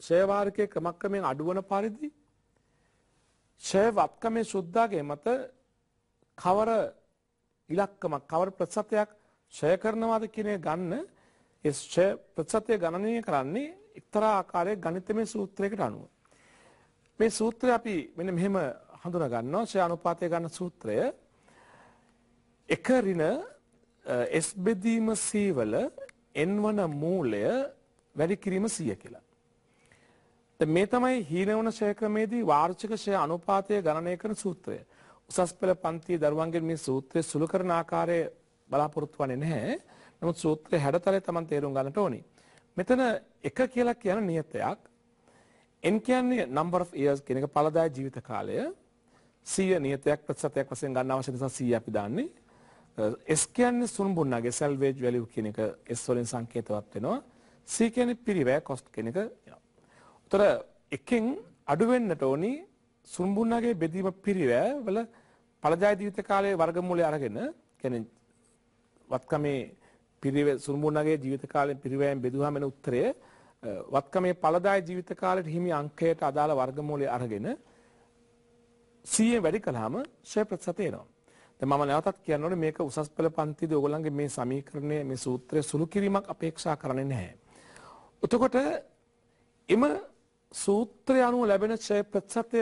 ෂේ වාර්ගයේ ක්‍රමක්‍රමයෙන් අඩුවන පරිදි ෂේ වත්කමේ සුද්ධාගේ මත කවර ඉලක්කමක් කවර ප්‍රතිශතයක් ඡය කරනවාද කියන ගන්න ඒ ඡය ප්‍රතිශතය ගණනය කරන්නේ එක්තරා ආකාරයක ගණිතමය සූත්‍රයකට අනුව. මේ සූත්‍රය අපි මෙන්න මෙහෙම හඳුනා ගන්නවා ඡය අනුපාතය ගන්න සූත්‍රය. එක ඍණ S බෙදීම C වල n වන මූලය වැඩි කිරීම 100 කියලා. දැන් මේ තමයි හීනවන ඡය ක්‍රමේදී වාර්ෂික ඡය අනුපාතය ගණනය කරන සූත්‍රය. උසස් පෙළ පන්තියේ දරුවන්ගෙන් මේ සූත්‍රය සුළු කරන ආකාරය බලාපොරොත්තු වෙන්නේ නැහැ. නමුත් සූත්‍රයේ හැඩතලය Taman තේරුම් ගන්නට ඕනි. මෙතන එක කියලා කියන නියතයක් n කියන්නේ number of years කියන එක පළදාය ජීවිත කාලය 100 නියතයක් ප්‍රතිශතයක් වශයෙන් ගන්න අවශ්‍ය නිසා 100 අපි දාන්නේ. S කියන්නේ සුන්බුන්නගේ salvage value කියන එක S වලින් සංකේතවත් වෙනවා. C කියන්නේ පිරිවැය cost කියන එක එනවා. උතර එකෙන් අඩු වෙන්නට ඕනි සුන්බුන්නගේ බෙදීම පිරිවැය වල පළදාය ජීවිත කාලයේ වර්ගමූලය අරගෙන කියන්නේ වත්කමේ පිරිව සුරුමුණගේ ජීවිත කාලයෙන් පිරිවැයෙන් බෙදුවාම එන උත්තරය වත්කමේ පළදාය ජීවිත කාලයට හිමි අංකයට අදාළ වර්ගමූලය අරගෙන 100 වැඩි කළාම ශ්‍රේ ප්‍රතිශතය එනවා. දැන් මම නැවතත් කියනවනේ මේක උසස් පෙළ පන්තිදී ඔයගොල්ලන්ගේ මේ සමීකරණය මේ සූත්‍රය සුළු කිරීමක් අපේක්ෂා කරන්නේ නැහැ. එතකොට එම සූත්‍රය අනුව ලැබෙන ශ්‍රේ ප්‍රතිශතය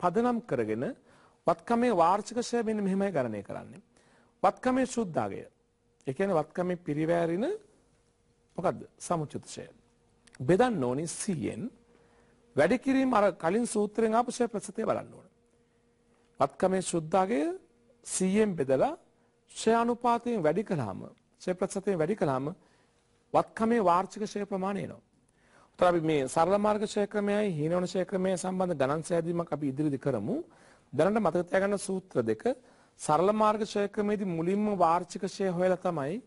පදනම් කරගෙන වත්කමේ වාර්ෂික ශ්‍රේ මෙන්න මෙහෙමයි ගණනය කරන්නේ. වත්කමේ සුද්ධාගය ඒ කියන්නේ වත්කමේ පිරිවැරින මොකද්ද? සමුචිතශය. බෙදන්න ඕනේ 100ෙන් වැඩි කිරීම අර කලින් සූත්‍රයෙන් ආපු ශය ප්‍රසතේ බලන්න ඕන. වත්කමේ ශුද්ධාගය 100ෙන් බෙදලා ශය අනුපාතයෙන් වැඩි කළාම ශය ප්‍රසතයෙන් වැඩි කළාම වත්කමේ වාර්ෂික ශය ප්‍රමාණය එනවා. උතර අපි මේ සරල මාර්ග ශය ක්‍රමයයි හීනවන ශය ක්‍රමය සම්බන්ධ ගණන් සෑදීමක් අපි ඉදිරිදි කරමු. දැනට මතක තියාගන්න සූත්‍ර දෙක සරල මාර්ග ෂය ක්‍රමේදී මුලින්ම වාර්ෂික ෂය හොයලා තමයි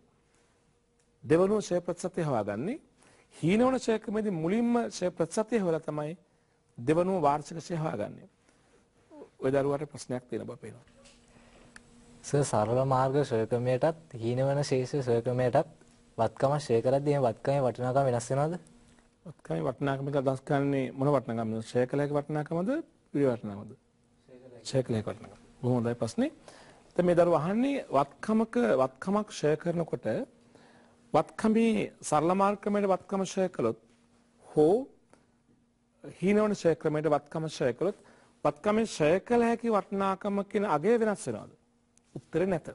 දෙවනුව ෂය ප්‍රතිශතය හොයාගන්නේ. හීනවන ෂය ක්‍රමේදී මුලින්ම ෂය ප්‍රතිශතය හොයලා තමයි දෙවනුව වාර්ෂික ෂය හොයාගන්නේ. ඔය දරුවාට ප්‍රශ්නයක් තියෙන බව පේනවා. සර් සරල මාර්ග ෂය ක්‍රමයටත් හීනවන ශේෂ ෂය ක්‍රමයටත් වත්කම ෂය කරද්දී මේ වත්කමේ වටිනාකම වෙනස් වෙනවද? වත්කමේ වටිනාකම කියලා දස් ගන්න මොන වටිනාකමද? ෂය කළේක වටිනාකමද? පිළි වටිනාකමද? ෂය කළේක වටිනාකම. බොහොම හොඳයි ප්‍රශ්නේ. දැන් මේ දරුවා අහන්නේ වත්කමක වත්කමක් ෂෙයා කරනකොට වත්කමේ සරල මාර්ග ක්‍රමයට වත්කම ෂෙයා කළොත් හෝ හීනවන ෂෙයා ක්‍රමයට වත්කම ෂෙයා කළොත් වත්කමේ ෂෙයා කළ හැකි වටිනාකම කියන අගය වෙනස් වෙනවද? උත්තරේ නැත.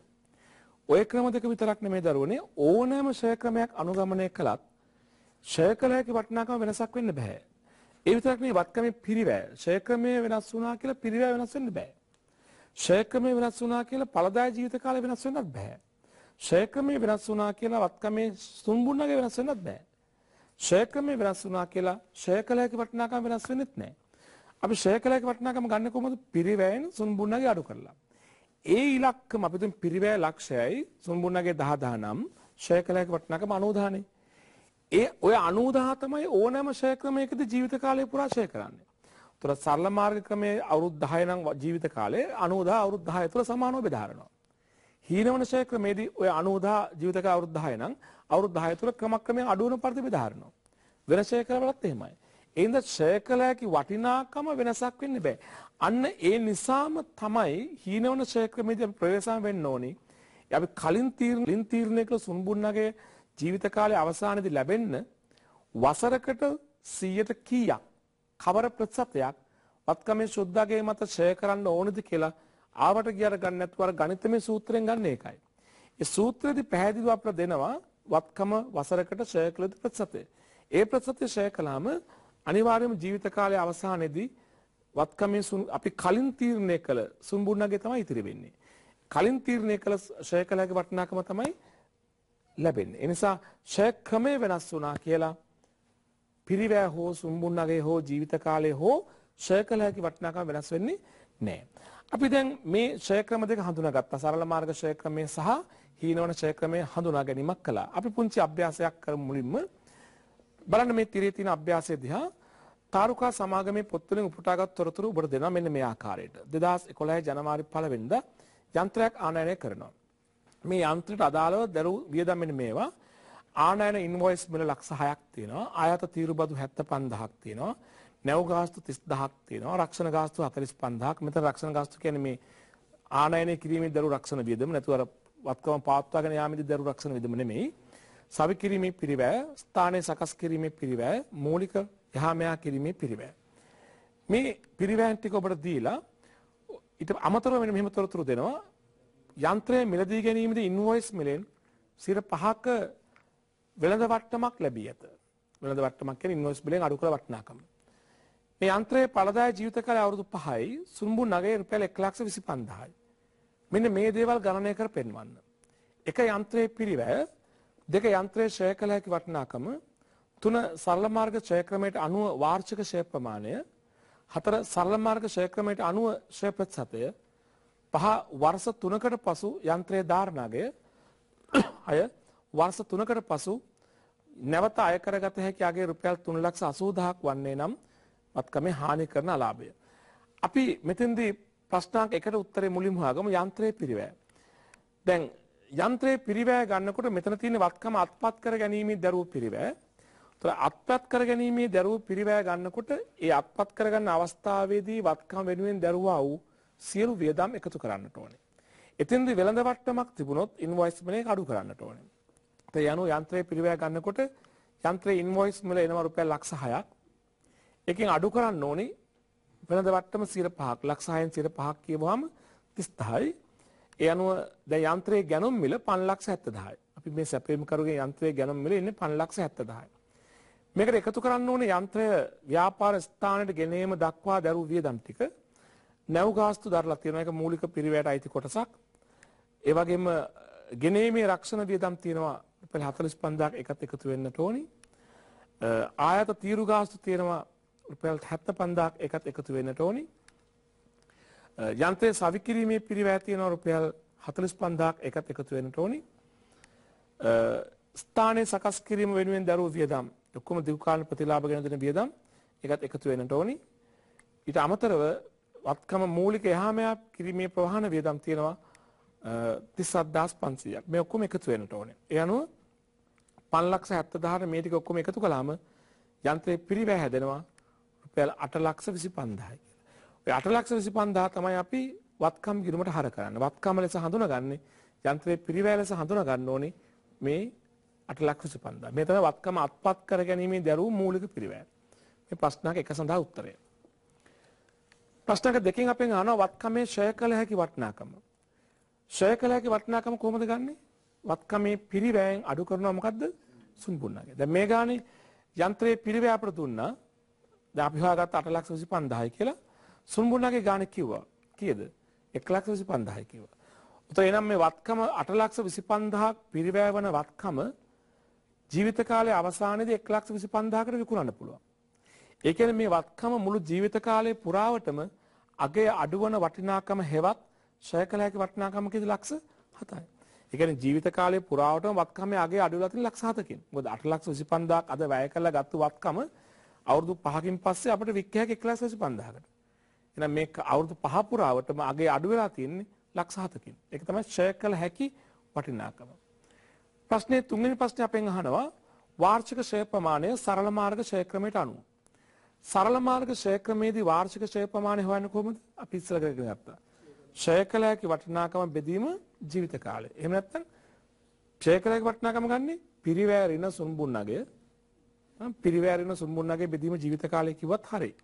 ඔය ක්‍රම දෙක විතරක් නෙමේ දරුවනේ ඕනෑම ෂෙයා ක්‍රමයක් අනුගමනය කළත් ෂෙයා කළ හැකි වටිනාකම වෙනසක් වෙන්න බෑ. ඒ විතරක් නෙවෙයි වත්කමේ පිරිවැය ෂෙයා ක්‍රමයේ වෙනස් වුණා කියලා පිරිවැය වෙනස් වෙන්න බෑ. ශේක්‍රමේ වෙනස් වුණා කියලා පළදා ජීවිත කාලේ වෙනස් වෙන්නත් බෑ. ශේක්‍රමේ වෙනස් වුණා කියලා වත්කමේ සුම්බුන්නගේ වෙනස් වෙන්නත් බෑ. ශේක්‍රමේ වෙනස් වුණා කියලා ශේකලයක වටිනාකම වෙනස් වෙන්නේත් නැහැ. අපි ශේකලයක වටිනාකම ගන්න කොහොමද? පිරිවැයෙන් සුන්බුන්නගේ අඩු කරලා. ඒ ඉලක්කම අපි තුන් පිරිවැය ලක්ෂයයි සුන්බුන්නගේ 10000 නම් ශේකලයක වටිනාකම 90000නේ. ඒ ඔය 90000 තමයි ඕනෑම ශේක්‍රමයකදී ජීවිත කාලය පුරා ශේකරන්නේ. තොර සරල මාර්ග ක්‍රමයේ අවුරුදු 10 නම් ජීවිත කාලේ 90 අවුරුදු 10 තුළ සමානව බෙදාරනවා. හීනවනශය ක්‍රමේදී ඔය 90 ජීවිත කාල අවුරුදු 10 නම් අවුරුදු 10 තුළ ක්‍රමක්‍රමයෙන් අඩු වෙන පරිදි බෙදාරනවා. වෙනශය ක්‍රමවලත් එහෙමයි. ඒඳ ශය කළ හැකි වටිනාකම වෙනසක් වෙන්න බෑ. අන්න ඒ නිසාම තමයි හීනවනශය ක්‍රමේදී අපි ප්‍රවේශම් වෙන්න ඕනි. අපි කලින් තීරණ තීරණය කළ සුන්බුන්නගේ ජීවිත කාලයේ අවසානයේදී ලැබෙන්න වසරකට 100ට කීයක් කවර ප්‍රතිශතයක් වත්කමේ සුද්දාගේ මත ෂය කරන්න ඕනද කියලා ආවට ගියට ගන්න නැතුව අර ගණිතමය සූත්‍රයෙන් ගන්න එකයි. ඒ සූත්‍රයේදී පැහැදිලිව අපට දෙනවා වත්කම වසරකට ෂය කළ ප්‍රතිශතය. ඒ ප්‍රතිශතය ෂය කළාම අනිවාර්යයෙන්ම ජීවිත කාලයේ අවසානයේදී වත්කමේ අපි කලින් තීරණය කළ සුන්බුන්නගේ තමයි ඉතිරි වෙන්නේ. කලින් තීරණය කළ ෂය කළාගේ වටිනාකම තමයි ලැබෙන්නේ. ඒ නිසා ෂය ක්‍රමය වෙනස් වුණා කියලා පිරිවෑ හෝ සුම්බුන්නගේ හෝ ජීවිත කාලේ හෝ ෂය කළ හැකි වටිනාකම වෙනස් වෙන්නේ නැහැ. අපි දැන් මේ ෂය ක්‍රම දෙක හඳුනාගත්තා. සරල මාර්ග ෂය ක්‍රමය සහ හීනවන ෂය ක්‍රමය හඳුනා ගැනීමක් කළා. අපි පුංචි අභ්‍යාසයක් කරමු මුලින්ම. බලන්න මේ තිරේ තියෙන අභ්‍යාසය දිහා තාරුකා සමාගමේ පොත්වලින් උපුටාගත් තොරතුරු ඔබට දෙනවා මෙන්න මේ ආකාරයට. 2011 ජනවාරි 1 වෙනිදා යන්ත්‍රයක් ආනයනය කරනවා. මේ යන්ත්‍රයට අදාළව දරු වියදම් මෙන්න මේවා ආනයන ඉන්වොයිස් මිල ලක්ෂ 6ක් තියෙනවා. ආයත තීරුබදු 75000ක් තියෙනවා. නැව් ගාස්තු 30000ක් තියෙනවා. රක්ෂණ ගාස්තු 45000ක්. මෙතන රක්ෂණ ගාස්තු කියන්නේ මේ ආනයනය කිරීමේ දරු රක්ෂණ වියදම නැතුව අර වත්කම පවත්වාගෙන යාමේදී දරු රක්ෂණ වියදම නෙමෙයි. සවි කිරීමේ පිරිවැය, ස්ථානයේ සකස් කිරීමේ පිරිවැය, මූලික යහමයා කිරීමේ පිරිවැය. මේ පිරිවැයන් ටික ඔබට දීලා ඊට අමතරව මෙන්න මෙහෙම තොරතුරු දෙනවා. යන්ත්‍රය මිලදී ගැනීමේදී ඉන්වොයිස් මිලෙන් සිර පහක වෙළඳ වට්ටමක් ලැබී ඇත. වෙළඳ වට්ටමක් කියන්නේ ඉන්වොයිස් බිලෙන් අඩු කළ වටිනාකම. මේ යන්ත්‍රයේ පළදාය ජීවිත කාලය අවුරුදු 5යි, සුන්බු නගයේ රුපියල් 125000යි. මෙන්න මේ දේවල් ගණනය කර පෙන්වන්න. එක යන්ත්‍රයේ පිරිවැය, දෙක යන්ත්‍රයේ ෂය කළ හැකි වටිනාකම, තුන සරල මාර්ග ෂය ක්‍රමයට අනුව වාර්ෂික ෂය ප්‍රමාණය, හතර සරල මාර්ග ෂය ක්‍රමයට අනුව ෂය ප්‍රතිශතය, පහ වර්ෂ 3කට පසු යන්ත්‍රයේ ධාරණාගය, 6 වර්ෂ 3කට පසු නැවත අය කරගත හැකි අගේ රුපියල් 380000ක් වන්නේ නම් වත්කමේ හානි කරන අලාභය. අපි මෙතෙන්දී ප්‍රශ්නාංක එකට උත්තරේ මුලින්ම හොයාගමු යන්ත්‍රයේ පිරිවැය. දැන් යන්ත්‍රයේ පිරිවැය ගන්නකොට මෙතන තියෙන වත්කම අත්පත් කර ගැනීමේ දරුව පිරිවැය. ඒතර අත්පත් කර ගැනීමේ දරුව පිරිවැය ගන්නකොට ඒ අත්පත් කරගන්න අවස්ථාවේදී වත්කම වෙනුවෙන් දරුවා වූ සියලු වියදම් එකතු කරන්නට ඕනේ. එතෙන්දී වෙළඳ වට්ටමක් තිබුණොත් ඉන්වොයිස් මිලේ අඩු කරන්නට ඕනේ. යනු යන්ත්‍රය පිළිවය ගන්නකොට යන්ත්‍රයේ ඉන්වොයිස් වල එනවා රුපියල් ලක්ෂ 6ක්. එකෙන් අඩු කරන්න ඕනේ වෙනද වට්ටම 105ක් ලක්ෂ 6න් 105ක් කියවුවාම 30000යි. ඒ අනුව දැන් යන්ත්‍රයේ ගණන් මිල 570000යි. අපි මේ සැපේම කරුගේ යන්ත්‍රයේ ගණන් මිල ඉන්නේ 570000යි. මේකට එකතු කරන්න ඕනේ යන්ත්‍රය ව්‍යාපාර ස්ථානයට ගෙන ඒම දක්වා දරුව වියදම් ටික. නැව් ගාස්තු දරලා තියෙන එක මූලික පිරිවැයට අයිති කොටසක්. ඒ වගේම ගෙනීමේ රක්ෂණ වියදම් තියෙනවා රුපියල් 45000ක් එකත් එකතු වෙන්නට ඕනි. ආයත තීරු ගාස්තු තියෙනවා රුපියල් 75000ක් එකත් එකතු වෙන්නට ඕනි. යන්ත්‍රය සවිකිරීමේ පිරිවැය තියෙනවා රුපියල් 45000ක් එකත් එකතු වෙන්නට ඕනි. ස්ථානයේ සකස් කිරීම වෙනුවෙන් දරුවෝ වියදම් ඔක්කොම දීර්ඝකාලීන ප්‍රතිලාභ ගැන දෙන වියදම් ඒකත් එකතු වෙන්නට ඕනි. ඊට අමතරව වත්කම මූලික එහා මෙහා කිරීමේ ප්‍රවාහන වියදම් තියෙනවා 37500ක්. මේ ඔක්කොම එකතු වෙන්නට ඕනේ. ඒ අනුව 5 70000 මේ ටික ඔක්කොම එකතු කළාම යන්ත්‍රයේ පිරිවැය හැදෙනවා රුපියල් 8 ලක්ෂ 25000යි කියලා. ඔය 8 ලක්ෂ 25000 තමයි අපි වත්කම් කිරීමට හර කරන්නේ. වත්කම ලෙස හඳුනාගන්නේ යන්ත්‍රයේ පිරිවැය ලෙස හඳුනා ගන්න ඕනේ මේ 8 ලක්ෂ 25000. මේ තමයි වත්කම අත්පත් කර ගැනීමේ දරුවෝ මූලික පිරිවැය. මේ ප්‍රශ්නක එක සඳහා උත්තරය. ප්‍රශ්නක දෙකෙන් අපෙන් අහනවා වත්කමේ ෂය කළ හැකි වටිනාකම. ෂය කළ හැකි වටිනාකම කොහොමද ගන්නේ? වත්කමේ පිරිවෑයෙන් අඩු කරනවා මොකද්ද? සුන්බුන්නගේ. දැන් මේ ගානේ යන්ත්‍රයේ පිරිවැය අපට දුන්නා. දැන් අපි හොයාගත්ත 825000 කියලා සුන්බුන්නගේ ගානේ කිව්වා. කීයද? 125000 කිව්වා. උතෝ එනම් මේ වත්කම 825000ක් පිරිවැයවන වත්කම ජීවිත කාලයේ අවසානයේදී 125000කට විකුණන්න පුළුවන්. ඒ කියන්නේ මේ වත්කම මුළු ජීවිත කාලයේ පුරාවටම අගය අඩුවන වටිනාකම හෙවත් ශයකලයක වටිනාකම කිසි ලක්ෂ 7යි. ඒ කියන්නේ ජීවිත කාලය පුරාවටම වත්කමේ අගේ අඩු වෙලා තියෙන ලක්ෂ 7කින්. මොකද 8 ලක්ෂ 25000ක් අද වැය කරලා ගත්ත වත්කම අවුරුදු 5කින් පස්සේ අපිට වික්කයක් 1 ලක්ෂ 25000කට. එහෙනම් මේ අවුරුදු 5 පුරාවටම අගේ අඩු වෙලා තියෙන්නේ ලක්ෂ 7කින්. ඒක තමයි ෂෙයා කළ හැකි වටිනාකම. ප්‍රශ්නේ තුන්වෙනි ප්‍රශ්නේ අපෙන් අහනවා වාර්ෂික ෂෙයා ප්‍රමාණය සරල මාර්ග ෂෙයා ක්‍රමයට අනුව. සරල මාර්ග ෂෙයා ක්‍රමේදී වාර්ෂික ෂෙයා ප්‍රමාණය හොයන්නේ කොහොමද? අපි ඉස්සර කරගෙන ගත්තා. ඡය කළ හැකි වටිනාකම බෙදීම ජීවිත කාලය. එහෙම නැත්නම් ඡය කළ හැකි වටිනාකම ගන්නෙ පිරිවැරින සුන්බුන්නගේ පිරිවැරින සුන්බුන්නගේ බෙදීම ජීවිත කාලය කිව්වත් හරියි.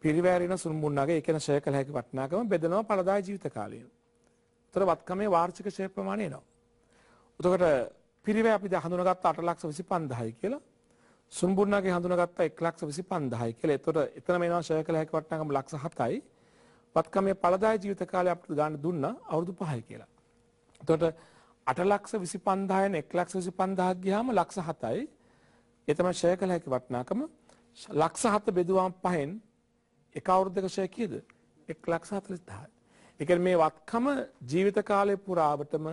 පිරිවැරින සුන්බුන්නගේ ඒ කියන්නේ ඡය කළ හැකි වටිනාකම බෙදනවා පළදා ජීවිත කාලය. උතර වත්කමේ වාර්ෂික ඡය ප්‍රමාණය එනවා. උතකට පිරිවැ අපි හඳුනගත්ත 8,25,000යි කියලා සුන්බුන්නගේ හඳුනගත්ත 1,25,000යි කියලා. එතකොට එතන මේනවා ෂෙයා කළ හැකි වටිනාකම ලක්ෂ 7යි. පත්කමේ පළදාය ජීවිත කාලය අපිට ගන්න දුන්නා අවුරුදු 5යි කියලා. එතකොට 8 ලක්ෂ 25000න් 1 ලක්ෂ 25000ක් ගියාම ලක්ෂ 7යි. ඒ තමයි ෂය කළ හැකි වටිනාකම. ලක්ෂ 7 බෙදුවාම 5න් එක අවුරුද්දක ෂය කීයද? 1 ලක්ෂ 40000යි. ඒ කියන්නේ මේ වත්කම ජීවිත කාලය පුරාවටම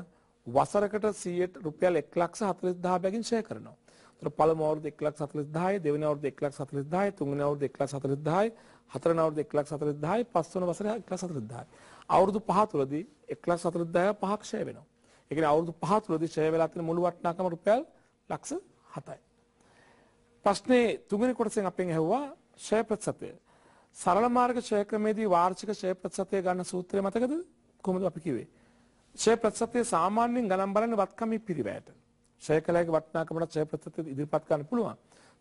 වසරකට 100 රුපියල් 1 ලක්ෂ 40000 බැගින් ෂය කරනවා. තොර පළමු අවුරුදු 140000 දෙවෙනි අවුරුදු 140000 තුන්වෙනි අවුරුදු 140000 හතරවෙනි අවුරුදු 140000 පස්වෙනි වසරේ 140000 අවුරුදු පහ තුලදී 140000 පහක් ෂය වෙනවා. ඒ කියන්නේ අවුරුදු පහ තුලදී ෂය වෙලා තියෙන මුළු වටිනාකම රුපියල් ලක්ෂ 7යි. ප්‍රශ්නේ තුන්වෙනි කොටසෙන් අපෙන් ඇහුවා ෂය ප්‍රතිශතය. සරල මාර්ග ෂය ක්‍රමේදී වාර්ෂික ෂය ප්‍රතිශතය ගන්න සූත්‍රය මතකද? කොහොමද අපි කිව්වේ? ෂය ප්‍රතිශතය සාමාන්‍යයෙන් ගණන් බලන්නේ වත්කමී පිරිවැයට. ශයකලයක වටිනාකමට ශය ප්‍රතිශත ඉදිරිපත් කරන්න පුළුවන්.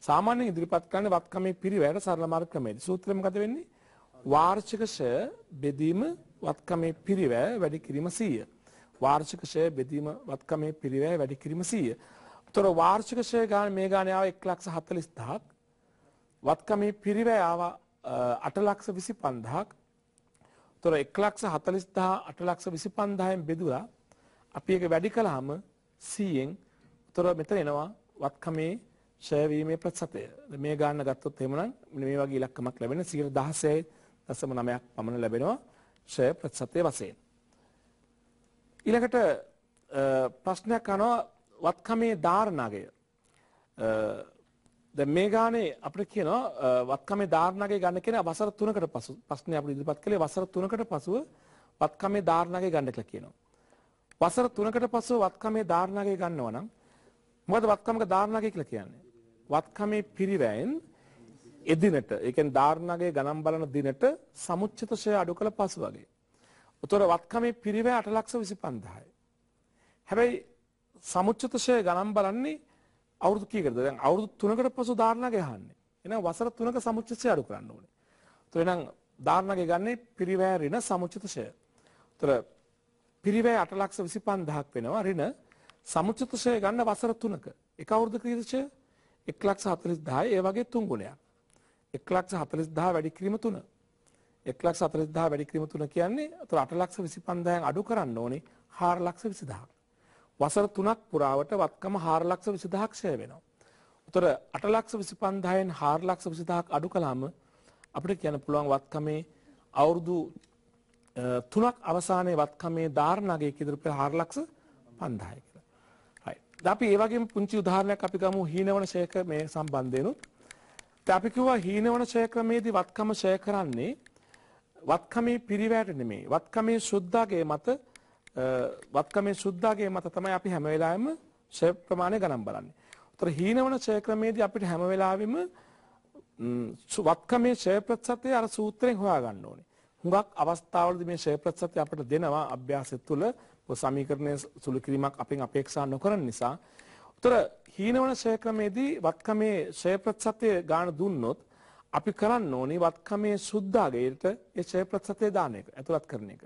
සාමාන්‍යයෙන් ඉදිරිපත් කරන්නේ වත්කමේ පිරිවැයට සරල මාර්ග ක්‍රමයේදී. සූත්‍රෙ මොකද වෙන්නේ? වාර්ෂික ශය බෙදීම වත්කමේ පිරිවැය වැඩි කිරීම 100. වාර්ෂික ශය බෙදීම වත්කමේ පිරිවැය වැඩි කිරීම 100. උතර වාර්ෂික ශය ගාන මේ ගානේ ආව 140000ක්. වත්කමේ පිරිවැය ආව 825000ක්. උතර 140000 825000න් බෙදුවා අපි ඒක වැඩි කළාම 100න් තොර මෙතන එනවා වත්කමේ ෂයවීමේ ප්‍රතිශතය. මේ ගාන්න ගත්තොත් එහෙමනම් මේ වගේ ඉලක්කමක් ලැබෙන 16.9ක් පමණ ලැබෙනවා ෂය ප්‍රතිශතයේ වශයෙන්. ඊළඟට ප්‍රශ්නයක් අහනවා වත්කමේ ධාරණාගය. දැන් මේ ගානේ අපිට කියනවා වත්කමේ ධාරණාගය ගන්න කියන වසර 3කට පසු ප්‍රශ්නේ අපිට ඉදිරිපත් කළේ වසර 3කට පසුව වත්කමේ ධාරණාගය ගන්න කියලා කියනවා. වසර 3කට පසුව වත්කමේ ධාරණාගය ගන්නවා නම් මොකද වත්කමක ධාරණාගය කියලා කියන්නේ. වත්කමේ පිරිවැයෙන් එදිනට, ඒ කියන්නේ ධාරණාගය ගණන් බලන දිනට සමුච්චිතශය අඩු කළ පසු වගේ. උතර වත්කමේ පිරිවැය 8 ලක්ෂ 25000යි. හැබැයි සමුච්චිතශය ගණන් බලන්නේ අවුරුදු කීකටද? දැන් අවුරුදු 3කට පසු ධාරණාගය අහන්නේ. එහෙනම් වසර 3ක සමුච්චිතශය අඩු කරන්න ඕනේ. උතර එහෙනම් ධාරණාගය ගන්නේ පිරිවැය ඍණ සමුච්චිතශය. උතර පිරිවැය 8 ලක්ෂ 25000ක් වෙනවා ඍණ සමුචිතශය ගන්න වසර තුනක එක අවුරුදු ක්‍රීර්ෂය එක් ලක්ෂ හතලිස් දාය ඒ වගේ තුන් ගුණයක් එක් ලක්ෂ හතලිස් දා වැඩි කිරීම තුන එක් ලක්ෂ හතලිස් දා වැඩි කිරීම තුන කියන්නේ තුර අට ලක්ෂ විසි පන්දායන් අඩු කරන්න ඕනේ හාර ලක්ෂ විසිදහක් වසර තුනක් පුරාවට වත්කම හාර ලක්ෂ විසිදහක්ෂය වෙනවා උතර අට ලක්ෂ විසි පන්දායෙන් හාර ලක්ෂ විසිදහක් අඩු කලාම අපිට කියන්න පුළුවන් වත්කමේ අවුරුදු තුනක් අවසානයේ වත්කමේ ධාරණගේ කිදරපය හාර ලක්ෂ පන්දායක අපි ඒ වගේම පුංචි උදාහරණයක් අපි ගමු හීනවන ශේක මේ සම්බන්ධයෙන්ුත්. දැන් අපි කිව්වා හීනවන ශය ක්‍රමේදී වත්කම ශය කරන්නේ වත්කමේ පිරිවැයට නෙමෙයි. වත්කමේ සුද්ධාගේ මත වත්කමේ සුද්ධාගේ මත තමයි අපි හැම වෙලාවෙම ශය ප්‍රමාණය ගණන් බලන්නේ. උතර හීනවන ශය ක්‍රමේදී අපිට හැම වෙලාවෙම වත්කමේ ශය ප්‍රතිශතය අර සූත්‍රයෙන් හොයා ගන්න ඕනේ. හුඟක් අවස්ථාවලදී මේ ශය ප්‍රතිශතය අපිට දෙනවා අභ්‍යාසය තුළ සමීකරණය සුළු කිරීමක් අපෙන් අපේක්ෂා නොකරන නිසා උතර හීනවන ශ්‍රය ක්‍රමේදී වත්කමේ ශ්‍රය ප්‍රතිශතය ගාන දුන්නොත් අපි කරන්න ඕනේ වත්කමේ සුද්ධාගයට ඒ ශ්‍රය ප්‍රතිශතය දාන එක ඇතුළත් කරන එක.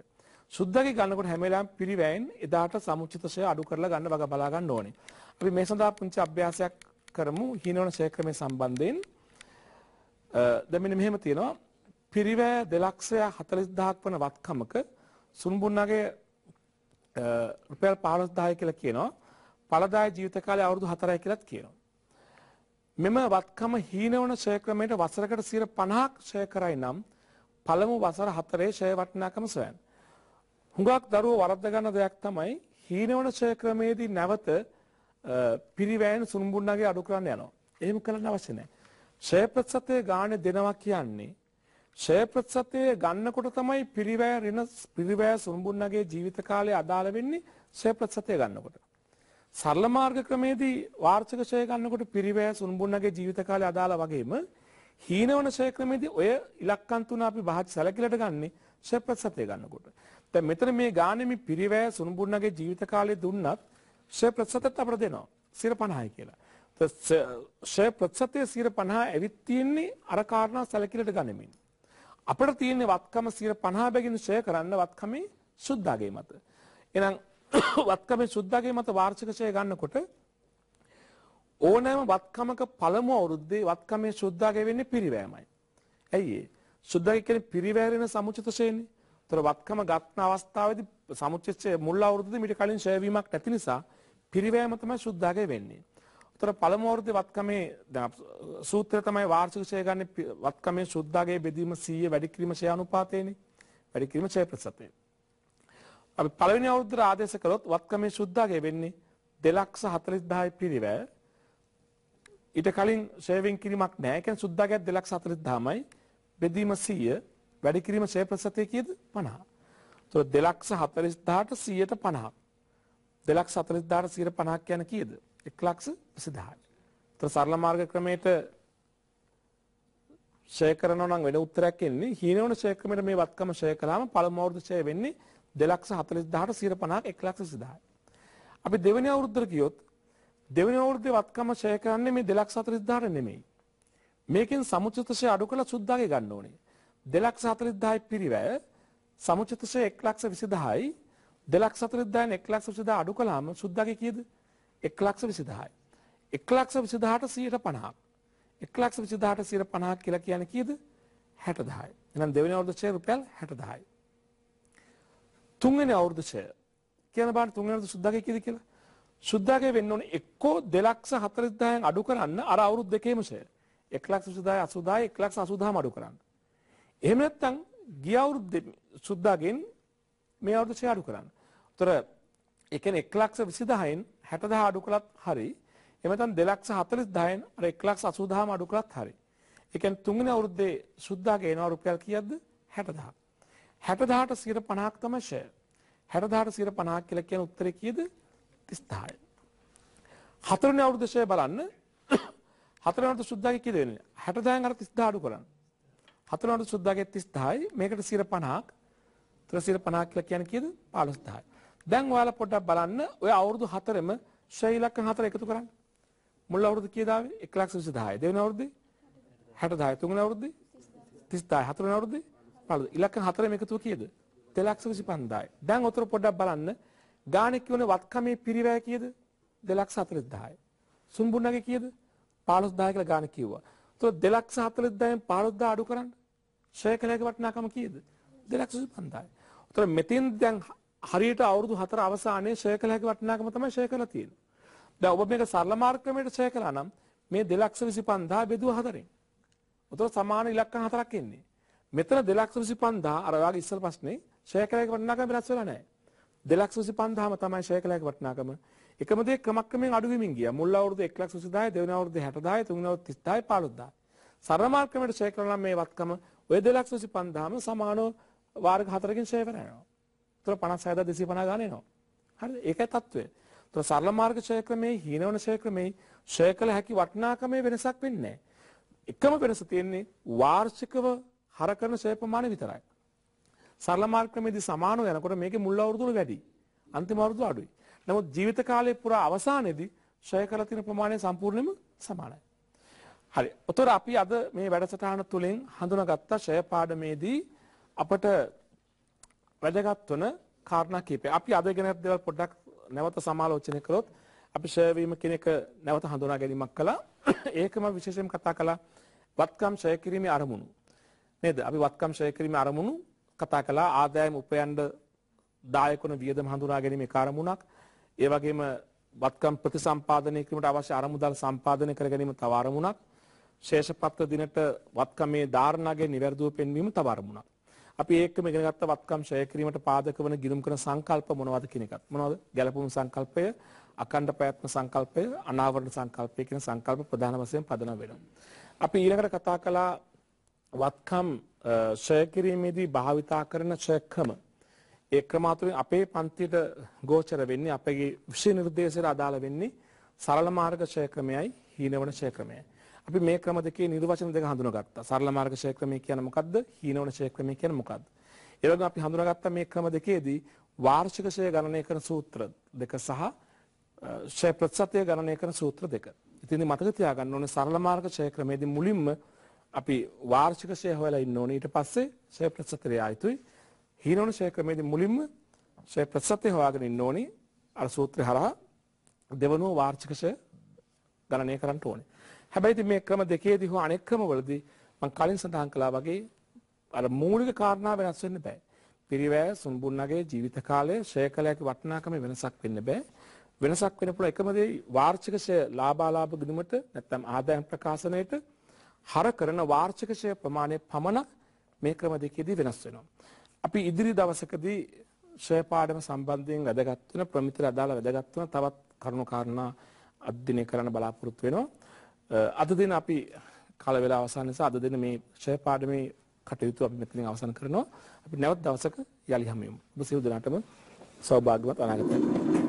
සුද්දගේ ගන්නකොට හැම වෙලාවෙම පිරිවැයෙන් එදාට සමුචිතශය අඩු කරලා ගන්න වග බලා ගන්න ඕනේ. අපි මේ සඳහා පුංචි අභ්‍යාසයක් කරමු හීනවන ශ්‍රය ක්‍රමය සම්බන්ධයෙන්. දැන් මෙන්න මෙහෙම තියෙනවා. පිරිවැය 240000ක් වන වත්කමක සුන්බුන්නගේ රුපියල් 15000 කියලා කියනවා. පළදාය ජීවිත කාලය අවුරුදු 4යි කියලාත් කියනවා. මෙම වත්කම හීනවන ෂය ක්‍රමයට වසරකට 50ක් ෂය කරයි නම් පළමු වසර 4ේ ෂය වටිනාකම සොයන්න. හුඟක් දරුවෝ වරද්ද ගන්න දෙයක් තමයි හීනවන ෂය ක්‍රමේදී නැවත පිරිවෑයන සුන්බුන්නගේ අඩු කරන්න යනවා. එහෙම කරන්න අවශ්‍ය නැහැ. ෂය ප්‍රතිශතය ගාණේ දෙනවා කියන්නේ ශේප්‍රසතය ගන්නකොට තමයි පිරිවෑ රින පිරිවෑ සුන්බුන්නගේ ජීවිත කාලය අදාළ වෙන්නේ ශේප්‍රසතය ගන්නකොට. සරල මාර්ග ක්‍රමේදී වාර්ෂික ෂය ගන්නකොට පිරිවෑ සුන්බුන්නගේ ජීවිත කාලය අදාළ වගේම හීනවන ෂය ක්‍රමේදී ඔය ඉලක්කම් තුන අපි බහත් සැලකිලට ගන්නේ ශේප්‍රසතය ගන්නකොට. දැන් මෙතන මේ ගානේ මේ පිරිවෑ සුන්බුන්නගේ ජීවිත කාලය දුන්නත් ශේප්‍රසතත් අපිට දෙනවා 50යි කියලා. ෂය ප්‍රතිශතයේ 50 ඇවිත් තියෙන්නේ අර කාරණා සැලකිලට ගනිමින්. අපිට තියෙන වත්කම 150 බැගින් ෂය කරන්න වත්කමේ සුද්ධාගේ මත. එහෙනම් වත්කමේ සුද්ධාගේ මත වාර්ෂික ෂය ගන්නකොට ඕනෑම වත්කමක පළමු අවුරුද්දේ වත්කමේ සුද්ධාගේ වෙන්නේ පිරිවැයමයි. ඇයි ඒ? සුද්ධාගේ කියන්නේ පිරිවැරෙන සමුචිත ෂයනේ. ඒතර වත්කම ගන්න අවස්ථාවේදී සමුචිත මුල් අවුරුද්දේ මිට කලින් ෂය වීමක් නැති නිසා පිරිවැයම තමයි සුද්ධාගේ වෙන්නේ. තොර පළමෝර්ධ වත්කමේ සූත්‍ර තමයි වාර්ෂිකෂය ගන්න වත්කමේ ශුද්ධගේ බෙදීම සීය වැඩිකිරීම ශය අනුපාතයන වැඩිකිරීම ශය ප්‍රසතය. අපි පළවෙනි අවුද්‍ර ආදේශ කළොත් වත්කමේ ශුද්ධගේ වෙන්නේ දෙලක්ෂ හතලිස්දායි පිරිවෑ ඊට කලින් ශයවෙන් කිරීමක් නෑකැන් සුද්දාගත් දෙලක්ෂ හතලිස්දාමයි බෙදීම සීය වැඩිකිරීම ශය ප්‍රසතය කියද පනහා. තො දෙලක්ෂ හතලිස්දාට සීයට පනහා. දෙලක් සතලිස්දාට සීර පනහක් යන කියද. එක් ලක්ෂ විසිදහයි. තර සරල මාර්ග ක්‍රමයට ෂය කරනවා නම් වෙන උත්තරයක් එන්නේ හීනවන ෂය ක්‍රමයට මේ වත්කම ෂය කළාම පළමු අවුරුදු ෂය වෙන්නේ 240000ට 150ක් 1 අපි දෙවෙනි අවුරුද්දට ගියොත් දෙවෙනි අවුරුද්දේ වත්කම ෂය කරන්නේ මේ 240000ට නෙමෙයි. මේකෙන් සමුචිත ෂය අඩු කරලා සුද්ධාගේ ගන්න ඕනේ. 240000යි පිරිවැය සමුචිත ෂය 120000යි 240000න් 120000 අඩු කළාම සුද්ධාගේ කීයද? 1 එක් ලක්ෂ විසිදායි. එක් ලක්ෂ විසිදාට සීට පණහක්. එක් ලක්ෂ විසිදාට සිර පණහක් කියලා කියන කීද හැටදායි. එනම් දෙවනි අවුදශය රුපැල් හැටදායි. තුන්වෙනි අවුරුදුෂය කියන බාට තුන්වැනි සුද්දාගේ කිද කියලා සුද්දාගේ වෙන්න ඕනේ එක්කෝ දෙලක්ෂ හතරිස්දායෙන් අඩු කරන්න අර අවුරුදු දෙකේම ෂය. එක් ලක්ෂ විසිදායි අසුදායි එක් ලක්ෂ අසුදාම අඩු කරන්න. එහෙම නැත්නම් ගිය අවුරුද්දේ සුද්දාගෙන් මේ අවුරුදු ෂය අඩු කරන්න. උතර ඒ කියන්නේ 1 ලක්ෂ 20000න් 60000 අඩු කළත් හරි. එහෙම නැත්නම් 240000න් අර 180000ම අඩු කළත් හරි. ඒ කියන්නේ තුන්වෙනි අවුරුද්දේ සුද්දාගේ එනවා රුපියල් කීයක්ද? 60000. 60000ට 50ක් තමයි ෂෙයා. 60000ට 50ක් කියලා කියන උත්තරේ කීයද? 30000යි. හතරවෙනි අවුරුද්දේ ෂෙයා බලන්න හතරවෙනි අවුරුද්ද සුද්දාගේ කීයද වෙන්නේ? 60000න් අර 30000 අඩු කරන්න. හතරවෙනි අවුරුද්ද සුද්දාගේ 30000යි මේකට 50ක්. 350ක් කියලා කියන්නේ කීයද? 15000යි. දැන් ඔයාලා පොඩ්ඩක් බලන්න ඔය අවුරුදු 4ෙම ශ්‍රී ලංකන් 4 එකතු කරන්න. මුල් අවුරුදු කීයද ආවේ? 120000. දෙවෙනි අවුරුද්දේ 60000. තුන්වෙනි අවුරුද්දේ 30000. හතරවෙනි අවුරුද්දේ 15. ඉලක්කන් 4ෙම එකතුව කීයද? 225000යි. දැන් උතර පොඩ්ඩක් බලන්න. ගාණේ කියවනේ වත්කමේ පිරිවැය කීයද? 240000යි. සුම්බුන්නගේ කීයද? 15000 කියලා ගාණ කිව්වා. උතර 240000න් 15000 අඩු කරන්න. ශ්‍රේකලයේ වටිනාකම කීයද? 255000යි. උතර මෙතෙන් දැන් හරියට අවුරුදු 4 අවසානයේ ෂෙයා කළ හැකි වටිනාකම තමයි ෂෙයා කරලා තියෙන්නේ. දැන් ඔබ මේක සරල මාර්ග ක්‍රමයට ෂෙයා කළා නම් මේ 225000 බෙදුවා 4න්. උතර සමාන ඉලක්කම් හතරක් එන්නේ. මෙතන 225000 අර ඔයාගේ ඉස්සර ප්‍රශ්නේ ෂෙයා කළ හැකි වටිනාකම වෙනස් වෙලා නැහැ. 225000ම තමයි ෂෙයා කළ හැකි වටිනාකම. එකම දේ ක්‍රමක්‍රමෙන් අඩු වෙමින් ගියා. මුල් අවුරුදු 120000 දෙවන අවුරුදු 60000 තුන්වෙනි අවුරුදු 30000 15000. සරල මාර්ග ක්‍රමයට ෂෙයා කළා නම් මේ වත්කම ඔය 225000ම සමානව වාර්ග හතරකින් ෂෙයා වෙනවා. තොර 56000 250 ගාන එනවා. හරිද? ඒකයි తත්වය. තොර සරල මාර්ග ඡය ක්‍රමයේ හීනවන ඡය ක්‍රමයේ ඡය කළ හැකි වටිනාකමේ වෙනසක් වෙන්නේ එකම වෙනස තියෙන්නේ වාර්ෂිකව හර කරන ඡය ප්‍රමාණය විතරයි. සරල මාර්ග ක්‍රමයේදී සමානව යනකොට මේකේ මුල් අවුරුදු වැඩි. අන්තිම අවුරුදු අඩුයි. නමුත් ජීවිත කාලය පුරා අවසානයේදී ඡය කරලා තියෙන ප්‍රමාණය සම්පූර්ණයෙන්ම සමානයි. හරි. උතර අපි අද මේ වැඩසටහන තුළින් හඳුනාගත්ත ඡය පාඩමේදී අපට වැදගත් වන කාරණා කීපය. අපි අද ඉගෙන ගත්ත දේවල් පොඩ්ඩක් නැවත සමාලෝචනය කළොත් අපි ෂය වීම කියන එක නැවත හඳුනා ගැනීමක් කළා. ඒකම විශේෂයෙන් කතා කළා වත්කම් ෂය කිරීමේ අරමුණු. නේද? අපි වත්කම් ෂය කිරීමේ අරමුණු කතා කළා ආදායම් උපයන්න දායක වන වියදම හඳුනා ගැනීමේ කාරණුණක්. ඒ වගේම වත්කම් ප්‍රතිසම්පාදනය කිරීමට අවශ්‍ය අරමුදල් සම්පාදනය කර ගැනීම තව අරමුණක්. ශේෂපත්‍ර දිනට වත්කමේ ධාරණාගේ නිවැරදිව පෙන්වීම තව අරමුණක්. අපි ඒකම ඉගෙන ගත්ත වත්කම් ඡය කිරීමට පාදක වන ගිනුම් කරන සංකල්ප මොනවද කියන එකත්. මොනවද? ගැළපුම් සංකල්පය, අකණ්ඩ ප්‍රයත්න සංකල්පය, අනාවරණ සංකල්පය කියන සංකල්ප ප්‍රධාන වශයෙන් පදනම් වෙනවා. අපි ඊළඟට කතා කළා වත්කම් ඡය කිරීමේදී භාවිතා කරන ඡයක්‍රම. ඒ ක්‍රම අතුරින් අපේ පන්තියට ගෝචර වෙන්නේ අපේ විෂය නිර්දේශයට අදාළ වෙන්නේ සරල මාර්ග ඡය ක්‍රමයයි හීනවන ඡය ක්‍රමයයි. අපි මේ ක්‍රම දෙකේ නිර්වචන දෙක හඳුනාගත්තා. සරල මාර්ග ෂය ක්‍රමය කියන්නේ මොකද්ද? හීනවන ෂය ක්‍රමය කියන්නේ මොකද්ද? ඒ වගේම අපි හඳුනාගත්තා මේ ක්‍රම දෙකේදී වාර්ෂික ෂය ගණනය කරන සූත්‍ර දෙක සහ ෂය ප්‍රතිශතය ගණනය කරන සූත්‍ර දෙක. ඉතින් මතක තියාගන්න ඕනේ සරල මාර්ග ෂය ක්‍රමයේදී මුලින්ම අපි වාර්ෂික ෂය හොයලා ඉන්න ඕනේ. ඊට පස්සේ ෂය ප්‍රතිශතය ආයතුයි. හීනවන ෂය ක්‍රමයේදී මුලින්ම ෂය ප්‍රතිශතය හොයාගෙන ඉන්න ඕනේ. අර සූත්‍රය හරහා දෙවනුව වාර්ෂික ෂය ගණනය කරන්න ඕනේ. හැබැයි මේ ක්‍රම දෙකේදී හෝ අනෙක් ක්‍රමවලදී මම කලින් සඳහන් කළා වගේ අර මූලික කාරණා වෙනස් වෙන්න බෑ. පිරිවැය සුන්බුන්නගේ ජීවිත කාලය ශ්‍රේය කළ හැකි වටිනාකම වෙනසක් වෙන්න බෑ. වෙනසක් වෙන පුළුවන් එකම දේ වාර්ෂික ශ්‍රේය ලාභාලාභ ගිණුමට නැත්නම් ආදායම් ප්‍රකාශනයේට හර කරන වාර්ෂික ශ්‍රේය ප්‍රමාණය පමණක් මේ ක්‍රම දෙකේදී වෙනස් වෙනවා. අපි ඉදිරි දවසකදී ශ්‍රේය පාඩම සම්බන්ධයෙන් වැදගත් වෙන ප්‍රමිතිර අදාළ වැදගත් වෙන තවත් කරුණු කාරණා අධ්‍යයනය කරන්න බලාපොරොත්තු වෙනවා. අද දෙන අපි කාල වෙලා අවසන් නිසා අද දෙන මේ ක්ෂය පාඩමේ කටයුතු අපි මෙතනින් අවසන් කරනවා. අපි නැවත දවසක යලි හමුවෙමු. ඔබ සියලු දෙනාටම සෞභාග්‍යවත් අනාගතයක්.